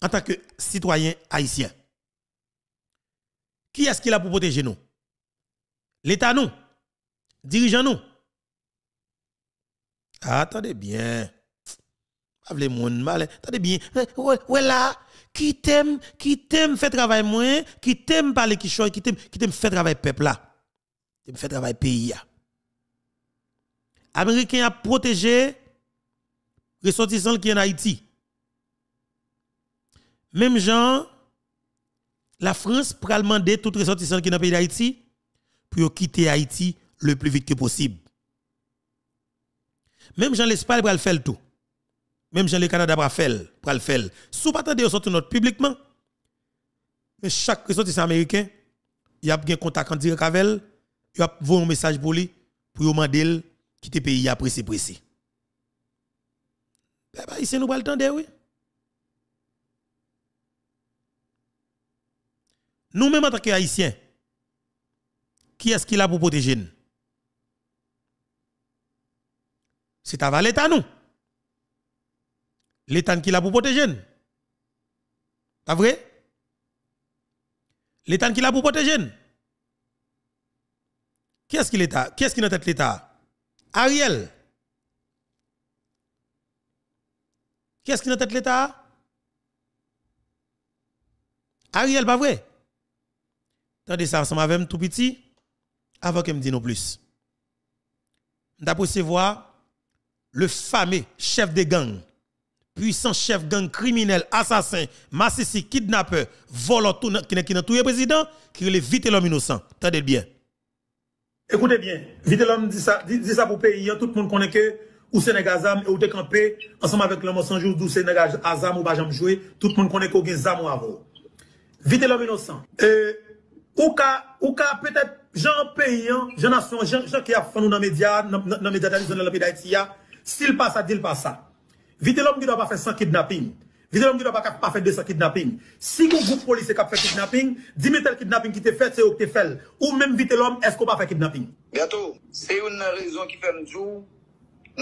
en tant que citoyens haïtiens, qui est-ce qui a pour protéger nous? L'État nous? Dirigeant nous? Ah, attendez bien. Avle moun mal, hein. attendez bien. Hein, ouais là, qui t'aime, qui t'aime faire travail moins, qui t'aime parler qui choy, qui t'aime qui t'aime faire travail peuple là. T'aime faire travail pays là. Américain a protégé ressortissants qui en Haïti. Même gens, la France pral demander tout ressortissant qui dans le pays d'Haïti pour quitter Haïti le plus vite que possible. Même gens l'Espagne pral faire tout. Même jean le Canada pral faire, pral faire. Sous pas de sortir notre publiquement. Mais chaque ressortissant américain, il y a un contact en direct avec elle, il y a un message pour lui pour demander qui te pays après c'est pressé. Eh ben, bah, ici, nous pas le temps oui. Nous-mêmes, en tant que qui est-ce qu'il a pour protéger nous? C'est avant l'État, nous. L'État qui l'a pour protéger nous. Pas vrai? L'État qui l'a pour protéger Qui est-ce qui l'État? Qui est-ce qui est dans tête l'État? Ariel. Qui est-ce qui est en tête l'État Ariel, pas vrai Attendez ça, ça m'a tout petit, avant qu'elle me dise non plus. D'après voir, le fameux chef de gang, puissant chef gang criminel, assassin, massacre, kidnappeur, voleur, qui n'a tout le président, qui est vite l'homme innocent. Attendez bien. Écoutez bien, vite l'homme dit ça, dit, ça pour pays, hein, tout le monde connaît que ou Sénégal Zam et ou te campé ensemble avec l'homme sans jour d'où Sénégal Azam ou Bajam joué, tout le monde connaît qu'on Zam ou avant. Vite l'homme innocent. Et, ou ka, peut-être gens pays, gens hein, nation, gens qui a fait dans les médias, dans les médias dans la pays d'Haïti, hein, s'il passe ça, dit pas ça. Vite l'homme qui doit pas faire sans kidnapping. Vidéo n'a pas pas de 200 kidnapping. Si vous groupe policier qui a fait kidnapping, dites moi tel kidnapping qui t'est fait, c'est où que fait. Ou même vite l'homme, est-ce qu'on pas faire kidnapping? Bientôt, c'est une raison qui fait me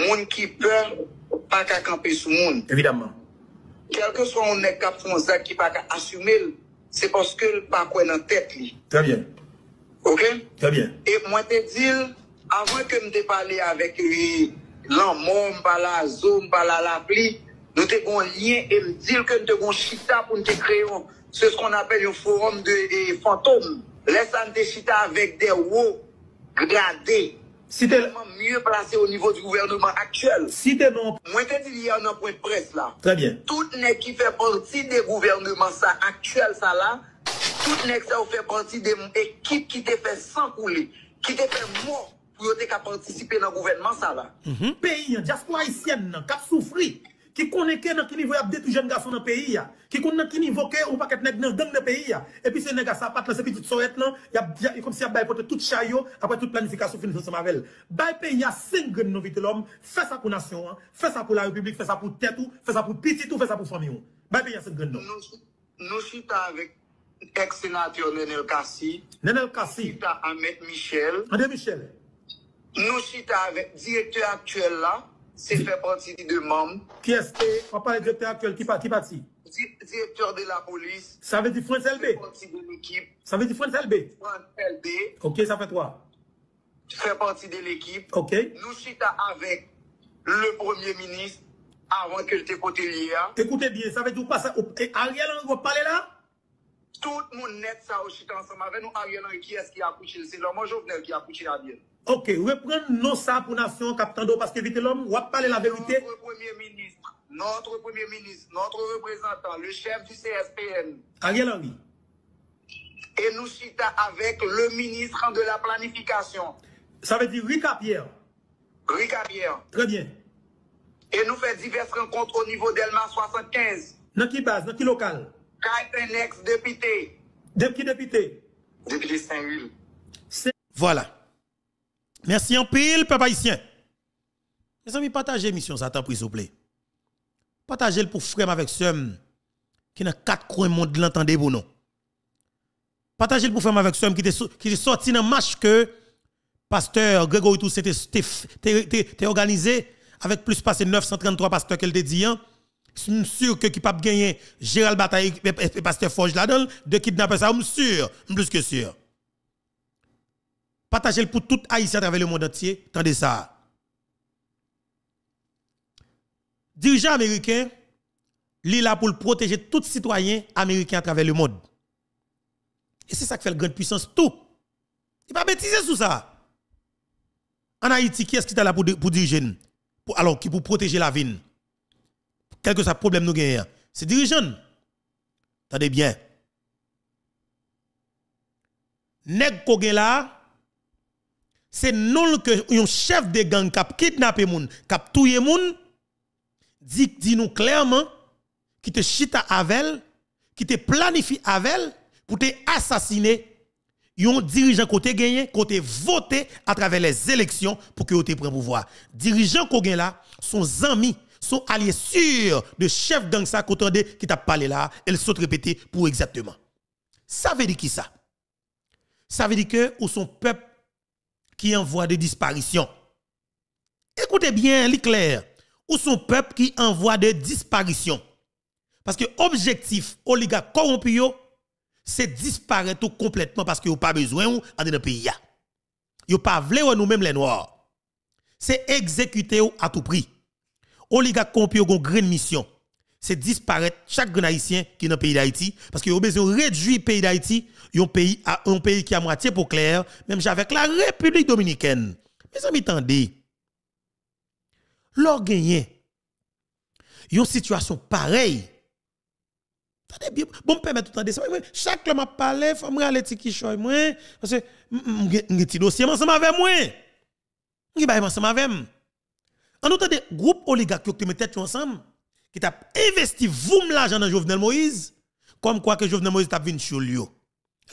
les monde qui peur, pas qu'à camper sur monde. Évidemment. Quel que soit on est cap ne qui pas assumer, c'est parce que le pas quoi dans tête lui. Très bien. OK? Très bien. Et moi te dis, avant que te parler avec lui, l'homme, pas la zone, pas la nous avons un lien et me dire que nous avons chita pour nous créer ce qu'on appelle un forum de fantômes. Laissez des chita avec des hauts gradés. vraiment mieux placé au niveau du gouvernement actuel. Si t'es non. Moi, y dit hier point de presse là. Très bien. Tout n'est qui fait partie des gouvernements ça, actuel ça là, tout n'est ça fait partie des équipes qui te fait sans qui te fait mort pour t'es participer dans le gouvernement ça là. Mhm. Pays, diaspora haïtienne, qui a souffert qui connaît que dans quel niveau y a des jeunes garçons dans le pays, qui connaît dans quel niveau que ou pas nèg dans dans le pays, et puis ces nèg ça pas ces petites sorettes là, il y a comme si il y a tout chariot après toute planification finie ensemble avec elle. Il pays a cinq grandes novités l'homme, fais ça pour nation, hein. fais ça pour la République, fais ça pour tête ou, fait ça pour petit ou, fait ça pour famille. Il pays a cinq grandes Nous nous sommes avec ex-sénateur Nenel Kassi. Nenel Kassi. Nous avec Michel. André Michel. Nous sommes avec directeur actuel là c'est fait partie de membres. Qui est-ce On parle du directeur actuel, qui parti parti Directeur de la police. Ça veut dire France LB. Ça veut dire France LB. France LB. Ok, ça fait Tu fais partie de l'équipe. Ok. Nous chita avec le premier ministre avant que je t'écoute l'IA. Écoutez bien, ça veut dire quoi ça Ariel on va parler là Tout le monde net ça au ensemble avec nous. Ariel Henry, qui est-ce qui a accouché. C'est l'homme Jovenel qui a couché Ariel. Ok, reprenons non ça pour nation Captando parce que vite l'homme, on va parler la vérité. Notre premier ministre, notre premier ministre, notre représentant, le chef du CSPN. Ariel Henry. Et nous citons avec le ministre de la planification. Ça veut dire Rika Pierre. Rika Pierre. Très bien. Et nous fait diverses rencontres au niveau d'Elma 75. Dans qui base, dans qui local? un ex-député. Depuis qui député? Député Saint-Huile. Voilà. Merci en pile, papa haïtien. Mes amis, partagez l'émission, ça t'a pris s'il vous plaît. Partagez le pour frère avec ceux qui dans quatre coins monde l'entendez pour nous. Partagez le pour frère avec ceux qui sont sorti dans match que pasteur Grégory Toussaint était organisé avec plus de 933 pasteurs qu'elle dit. Hein. Je suis sûr que qui pas gagner Gérald Bataille et eh, eh, eh, pasteur Forge là-dedans, de kidnapper ça, je suis sûr, plus que sûr. Partagez-le pour tout Haïtien à travers le monde entier. Tendez ça. Dirigeant américain, il là pour protéger tout citoyens américains à travers le monde. Et c'est ça qui fait la grande puissance tout. Il pas bêtiser sous ça. En Haïti, qui est-ce qui est là pour, diriger Alors, qui pour protéger la ville Quel que soit le problème nous gagnons, c'est dirigeant. Tendez bien. Nèg là, c'est non que un chef de gang qui a kidnappé moun, qui tué moun, dit nous clairement qui te chita avec qui te planifie avec pour te assassiner un dirigeant côté gagné, côté voté à travers les élections pour que te prenne pouvoir. Dirigeant qu'on là sont amis, sont alliés sûrs de chef gang ça qui t'a parlé là, elle saute répéter pour exactement. Ça veut dire qui ça Ça veut dire que ou son peuple qui est en voie de disparition. Écoutez bien, l'éclair, ou son peuple qui envoie en voie de disparition. Parce que objectif oligarque corrompu, c'est disparaître complètement parce que n'ont pas besoin ou dans le pays. Ils pas de nous-mêmes les noirs. C'est exécuter à tout prix. Oligarque corrompu ont une grande mission c'est disparaître chaque Haïtien qui est dans le pays d'Haïti. Parce qu'ils ont besoin de réduire le pays d'Haïti, un pays, à, un pays qui a moitié pour clair, même avec la République dominicaine. Mes amis, tendez. gagné, une situation pareille. bien, bon, tout Chaque homme a parlé, il faut me aller Parce que, je suis dossier ensemble avec moi. Je suis ensemble avec moi. des groupes qui ensemble qui t'a investi voum l'argent dans Jovenel Moïse, comme quoi que Jovenel Moïse t'a venu sur lui.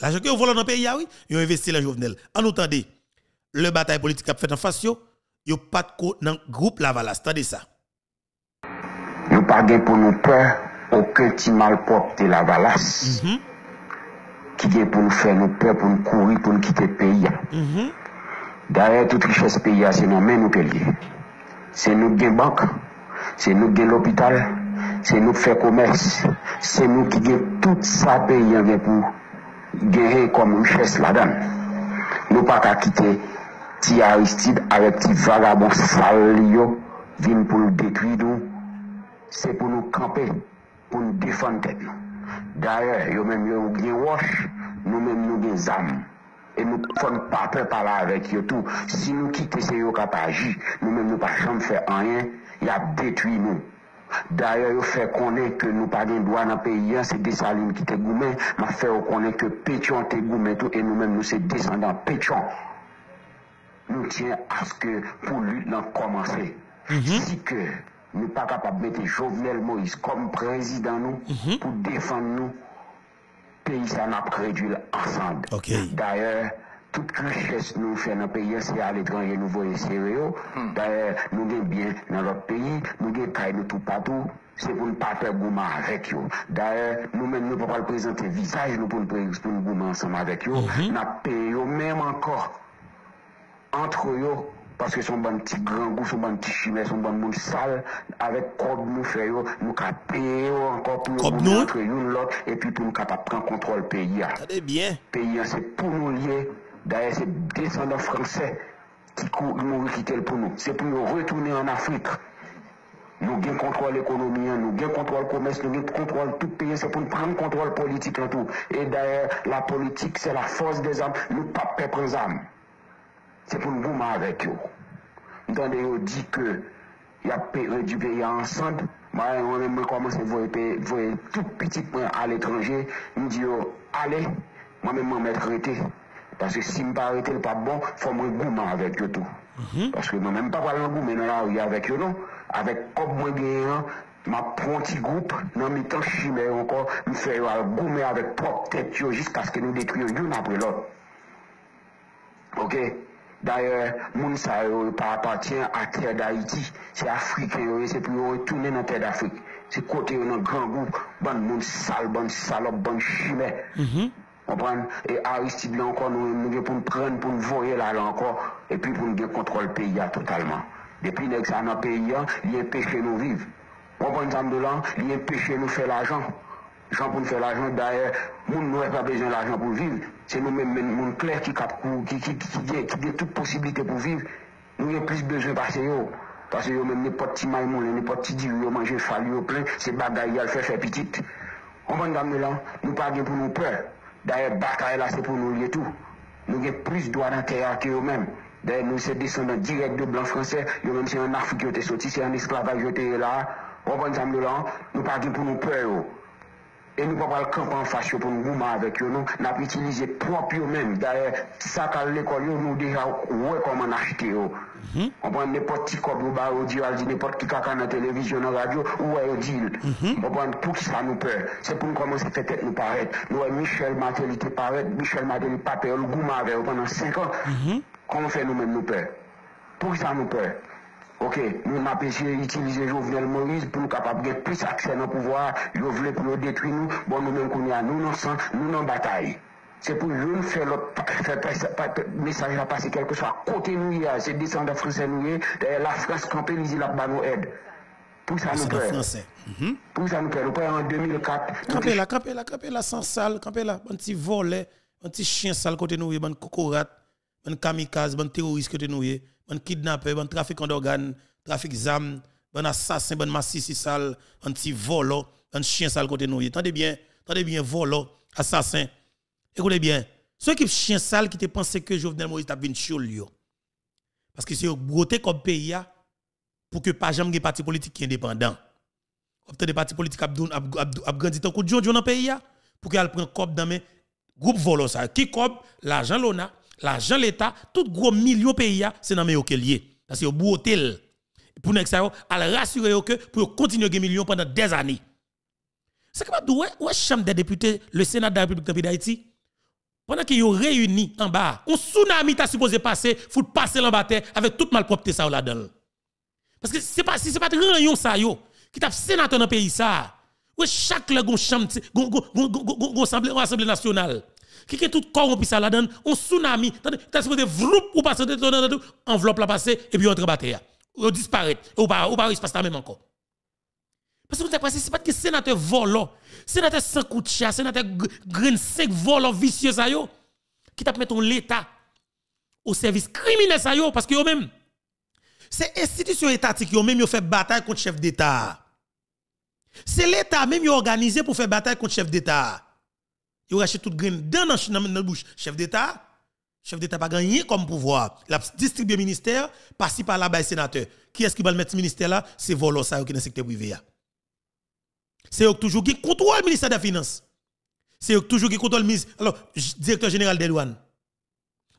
L'argent que vous volé dans le pays, ah oui, ils ont investi dans Jovenel. En outre, le bataille politique a fait en face, ils pas de dans le groupe Lavalas. Tendez ça. Nous pas pour nous peur aucun petit malpropre de Lavalas. Mm Qui est pour nous faire nous peur, pour nous courir, pour nous quitter le pays. Mm -hmm. Derrière toute richesse pays, c'est nous-mêmes nous payons. C'est nous qui banque. Se nou gen l'opital, se nou fe komers, se nou ki gen tout sa pe yon gen pou gen rey kon mches la dan. Nou pa ta kite ti Aristide ale ti vagabou sal yo vin pou l detwid ou. Se pou nou kampe, pou nou defan tepi. Darye, yo menm yo gen wosh, nou menm nou gen zan. E nou fon pape pala avek yo tou. Si nou kite se yo ka pa aji, nou menm nou pa chan fe anyen. il a détruit nous. D'ailleurs, il fait connaître que nous pas de droit dans le pays, hein. c'est des salines qui te goumé, m'a fait connaître que Pétion est goumé et nous-mêmes, nous sommes descendants Pétion. Nous tiens à ce que pour lui, l'on commence. Mm -hmm. Si que nous pas capables de mettre Jovenel Moïse comme président nous, mhm. pour défendre nous, le pays ça n'a réduit ensemble. D'ailleurs, Tout krenches nou fè nan peye se alèdran yè nou vòlè sè wè yo. Daè, nou gen biè nan lòt peyi, nou gen kèy nou tou patou, se pou nou pa tè gouman avèk yo. Daè, nou men nou pa pal prezentè visaj, nou pou nou prezentè gouman ansèm avèk yo. Na peyo, mèm ankor, antre yo, paske son ban ti gran gou, son ban ti chimè, son ban moun sal, avèk kòb nou fè yo, nou ka peyo ankor pou nou vòlè sè yon lòt, e pi pou nou ka pa pran kontrol peyi ya. Pèyi ya se pou nou liye... D'ailleurs, c'est descendants Français qui nous quittent pour nous. C'est pour nous retourner en Afrique. Nous avons contrôle l'économie, nous avons contrôle le commerce, nous avons contrôle tout pays, c'est pour nous prendre contrôle politique en tout. Et d'ailleurs, la politique, c'est la force des âmes. Nous ne pas prendre des âmes. C'est pour nous gommer avec eux. Nous avons dit que y a du pays ensemble. Moi, on commence commencé à voir tout petit à l'étranger. Nous dit, oh, allez, moi-même, mettre arrêté. Paske si m pa rete l pa bon, fò m wè gouman avèk yo tou. Paske m wè mèm pa wè gouman nan la wè avèk yo nou. Avèk kop mwen gen yon, m ap pronti goup nan mi tan chime yon kon, m fè yon al gouman avèk prop tèk yo jist paske nou dekriyon yon apre lò. Ok? Dayè, moun sa yon wè pa apatien a kèr da iti. Se Afrika yon, se pou yon wè tounen nan kèr da Afrika. Se kote yon nan gran goup, ban moun sal, ban salop, ban chime. Mm-hmm. Opan, e a ou sti blan kon nou gen pou nou pren, pou nou voye la lan kon, e pi pou nou gen kontrol peya totalman. Depi nek sa nan peya, liye peche nou viv. Opan, dam de lan, liye peche nou fe la jan. Jan pou nou fe la jan, daye, moun nou e pa bezen la jan pou viv. Se nou men moun kler ki kap kou, ki gen, ki gen tout posiblite pou viv. Nou ye plis bezen pase yo. Pase yo men ne pot ti maymoun, ne pot ti dil, yo manje falyo plen, se bagayal fe fe pitit. Opan, dam de lan, nou pa gen pou nou prel. D'ailleurs, bataille là, c'est pour nous lier tout. Nous avons plus de droits dans terrain que eux-mêmes. D'ailleurs, nous sommes descendants directs de blancs français. nous mêmes c'est un Afrique qui ont sorti, c'est un esclavage qui là. On va nous là, nous pas pour nous peur. E nou papal kampan fasyo pou nou gouman avek yo nou, nap itilize popyo men, daye sa kal lekonyo nou deja ouwe koman achite yo. Mhm. Opan, nepot ti koblou bar ou diwal di, nepot ti kakan nan televizyon nan radyo, ouwe yo dild. Mhm. Opan, mhm. pou ki sa nou pe, se pou nou koman se fetet nou paret, nou we Michel Matelite paret, Michel Matelite pape, ouwe nou gouman avek, oupan nan 5 an, koman fe nou men nou pe? Pou ki sa nou pe? Ok, nous m'a utiliser Jovenel Moïse pour nous capables de plus accès au pouvoir. Ils voulaient pour nous détruire nous. Bon, nous-mêmes, nous nous sommes nous en bataille. C'est pour nous faire le message à passer quelque chose. Côté nous, c'est descendre français nous, la France campée, nous la bas nous aide. Pour ça nous perd. Mhm. Pour ça nous perd. Nous en 2004. Campé là, campé là, campé là, sans salle, campé là, un petit volet, un petit chien sale côté nous, un cocorate, un kamikaze, un terroriste côté nous bon trafic en trafiquant d'organes, trafic d'âmes, bon assassin, bon massis sale, bon petit volo, bon chien sale côté nous. Tendez bien, tendez bien, volo, assassin. Écoutez bien, ce qui chien sale qui te pensé que Jovenel Moïse t'a un chou lui. Parce que c'est broté comme pays pour que pas jamais parti politique qui est indépendant. Obtenez des partis politiques qui grandi tant que John dans le pays pour qu'il prenne cop dans le groupe volo. Qui cop l'argent l'on a l'argent l'État, tout gros million pays, c'est dans mes lié. Parce que vous hôtel pour nous rassurer que pour continuer à gagner millions pendant des années. C'est comme dire, où est la Chambre des députés, le Sénat de la République d'Haïti? Pendant qu'ils sont réunis en bas, un tsunami t'a supposé passer, faut passer terre avec toute malpropreté ça là-dedans. Parce que c'est pas, si c'est pas rien ça yo, qui t'a sénateur dans le pays ça, où chaque le gon chambre, gon assemblée nationale, qui est tout corrompu ça la donne, Un tsunami. T'as de vroup ou passer de enveloppe la passer et puis on entre bataille. Hein. On disparaît. Ou pas, ou pas, il se passe même encore. Parce que vous c'est pas que sénateur volant, sénateur sans coup de chat, sénateur les 5 volant vicieux ça yo, qui t'a mettre l'État au service criminel ça yo, parce que eux même, c'est institution étatique eux même yo fait bataille contre chef d'État. C'est l'État même qui organisé pour faire bataille contre chef d'État. Ils tout toute graine dans la bouche. Chef d'État, chef d'État pas gagné comme pouvoir. Il a distribué ministère, passé par là, bas sénateur. Qui est-ce qui va le mettre ce ministère là? C'est Volo, ça, qui est dans le secteur privé. C'est toujours qui contrôle le ministère des Finances. C'est toujours qui contrôle le ministre. Alors, directeur général des douanes.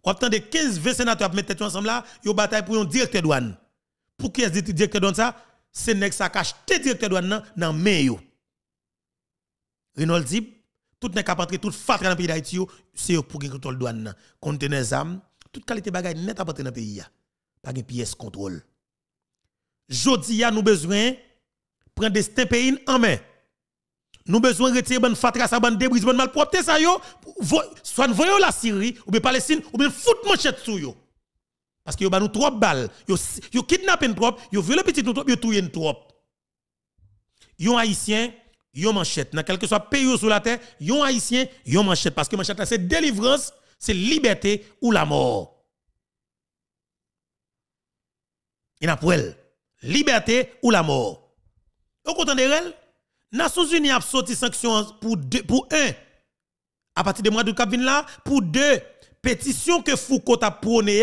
On attend 15-20 sénateurs qui mettre tête ensemble là, ils bataille pour un directeur douane. Pour qui est-ce directeur douane ça? C'est Nexa qui a acheté directeur douane dans le main. Renault Zip, tout n'est qu'à tout fatra dans le pays d'Haïti, c'est pour le contrôle douane. Contenez âmes, toute qualité bagaille net à rentrer dans le pays. Pas de pièce contrôle. Jodi, nous besoin prendre des pays en main. Nous besoin retirer bonne fatra, sa bonne débris, bonne malpropre, ça yo, soit voyons la Syrie, ou bien Palestine, ou bien fout manchette sur yo. Parce que yo ba nous trop balles, yo, yo kidnappé trop, yo violé petit trop, yo touye trop. Yon haïtien, yon manchette. Dans quel que soit pays sur la terre, yon haïtien, yon manchette. Parce que manchette, c'est délivrance, c'est liberté ou la mort. Il a pour elle. Liberté ou la mort. Au content de elle, Nations Unies a sorti sanctions pour, pour un, à partir de mois de Cap là, pour deux, pétition que Foucault a prôné,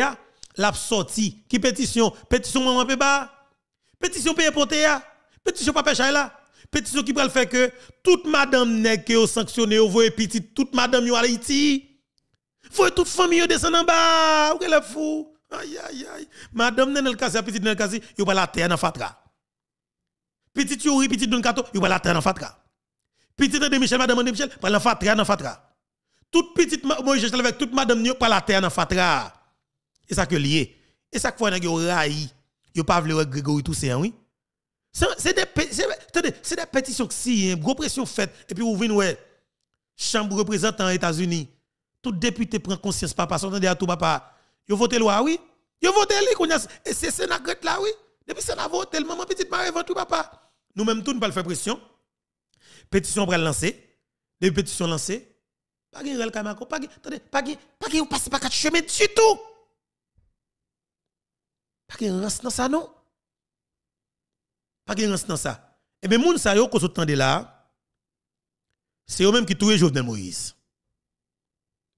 l'a sorti. Qui pétition? Pétition maman Peba Pétition ya, e Pétition Papa Chayla pétition qui pral fait que toute madame nèg qui sanctionné, vous voyez petit toute madame yo à Haïti. toute famille descend en bas, ou qu'elle est fou. Aïe aïe aïe. Madame nèg le casse petite nèg casse, yo pas la terre nan fatra. Petite ri petit don kato, yo pas la terre nan fatra. Petit de Michel madame de Michel, pas la fatra nan fatra. Toute petite moi je avec toute madame yo pas la terre nan fatra. Et ça que lié. Et ça que faut nèg yo raï. Yo pas vle Grégory Toussaint oui. C'est des, des, pétitions qui si, hein, gros pression faite, et puis vous venez, ouais, chambre représentant aux États-Unis, tout député prend conscience, papa, son à tout papa, vous votez loi, oui, vous votez lui, et c'est Sénat là, oui, depuis la voté, le maman petite mère vont tout papa. nous même tout, nous pas faire pression. Pétition pour lancer, des pétitions lancées, pas de rel kamako, pas de, pas de, pas de, pas de chemin du Pas de lance dans ça, non. Pas de dans ça. Et eh bien, moun sa yo, qu'on s'entend de là, c'est eux même qui touye de Moïse.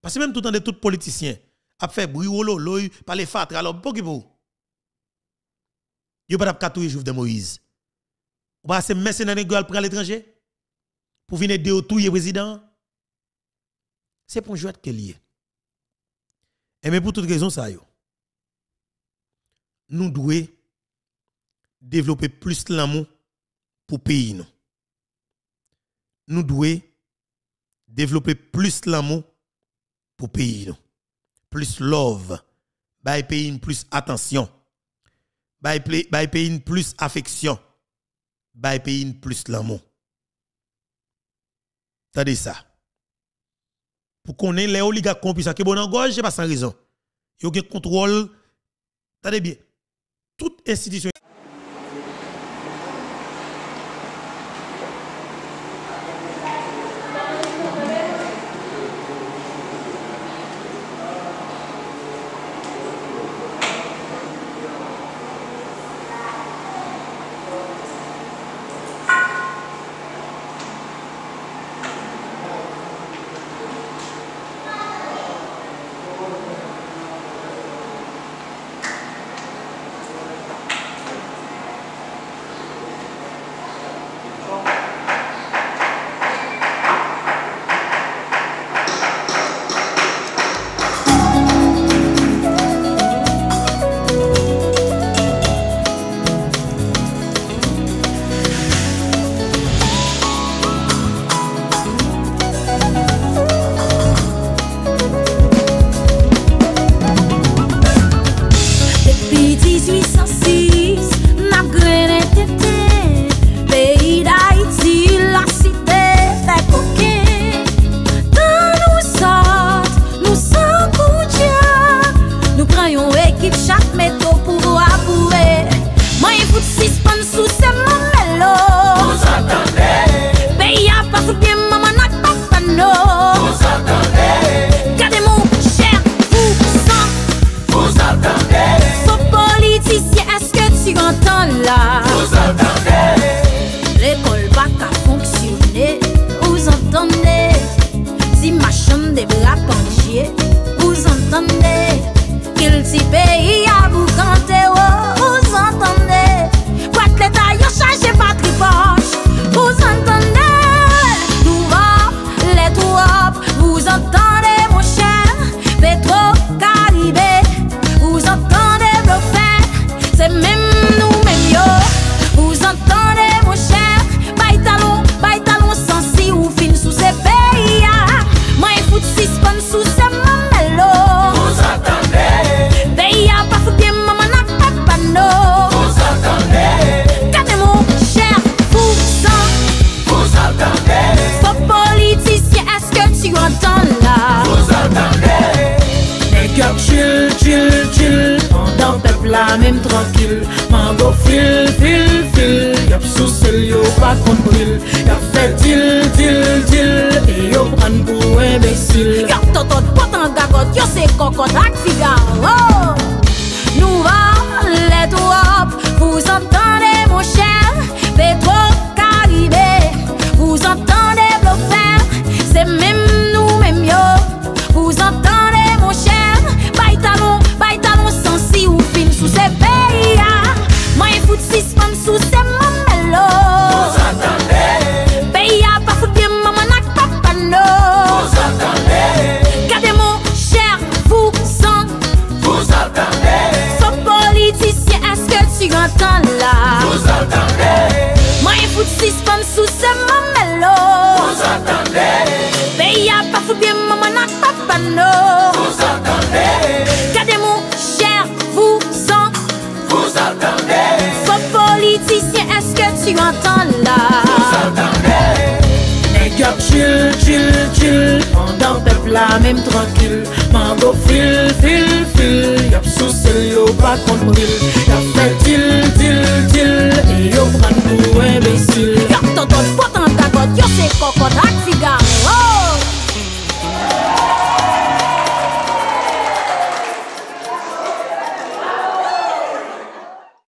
Parce que même tout le temps, tout politicien, a fait bruit, oh, l'oeil, par les fatres, alors, pour qui vous? Yo pas touye de Moïse. Ou pas assez les gueules pour l'étranger? Pour venir de le président? C'est pour jouer que lié. Et eh mais pour toute raison, ça yo. Nous devons développer plus l'amour pour pays nous. Nous devons développer plus l'amour pour pays nous. Plus love, by pays plus attention, by plus affection, by plus l'amour. dit ça. Pour qu'on ait les oligarques ont qui bon en gauche, c'est pas sans raison. Ils ont contrôle. Tade bien. Toute institution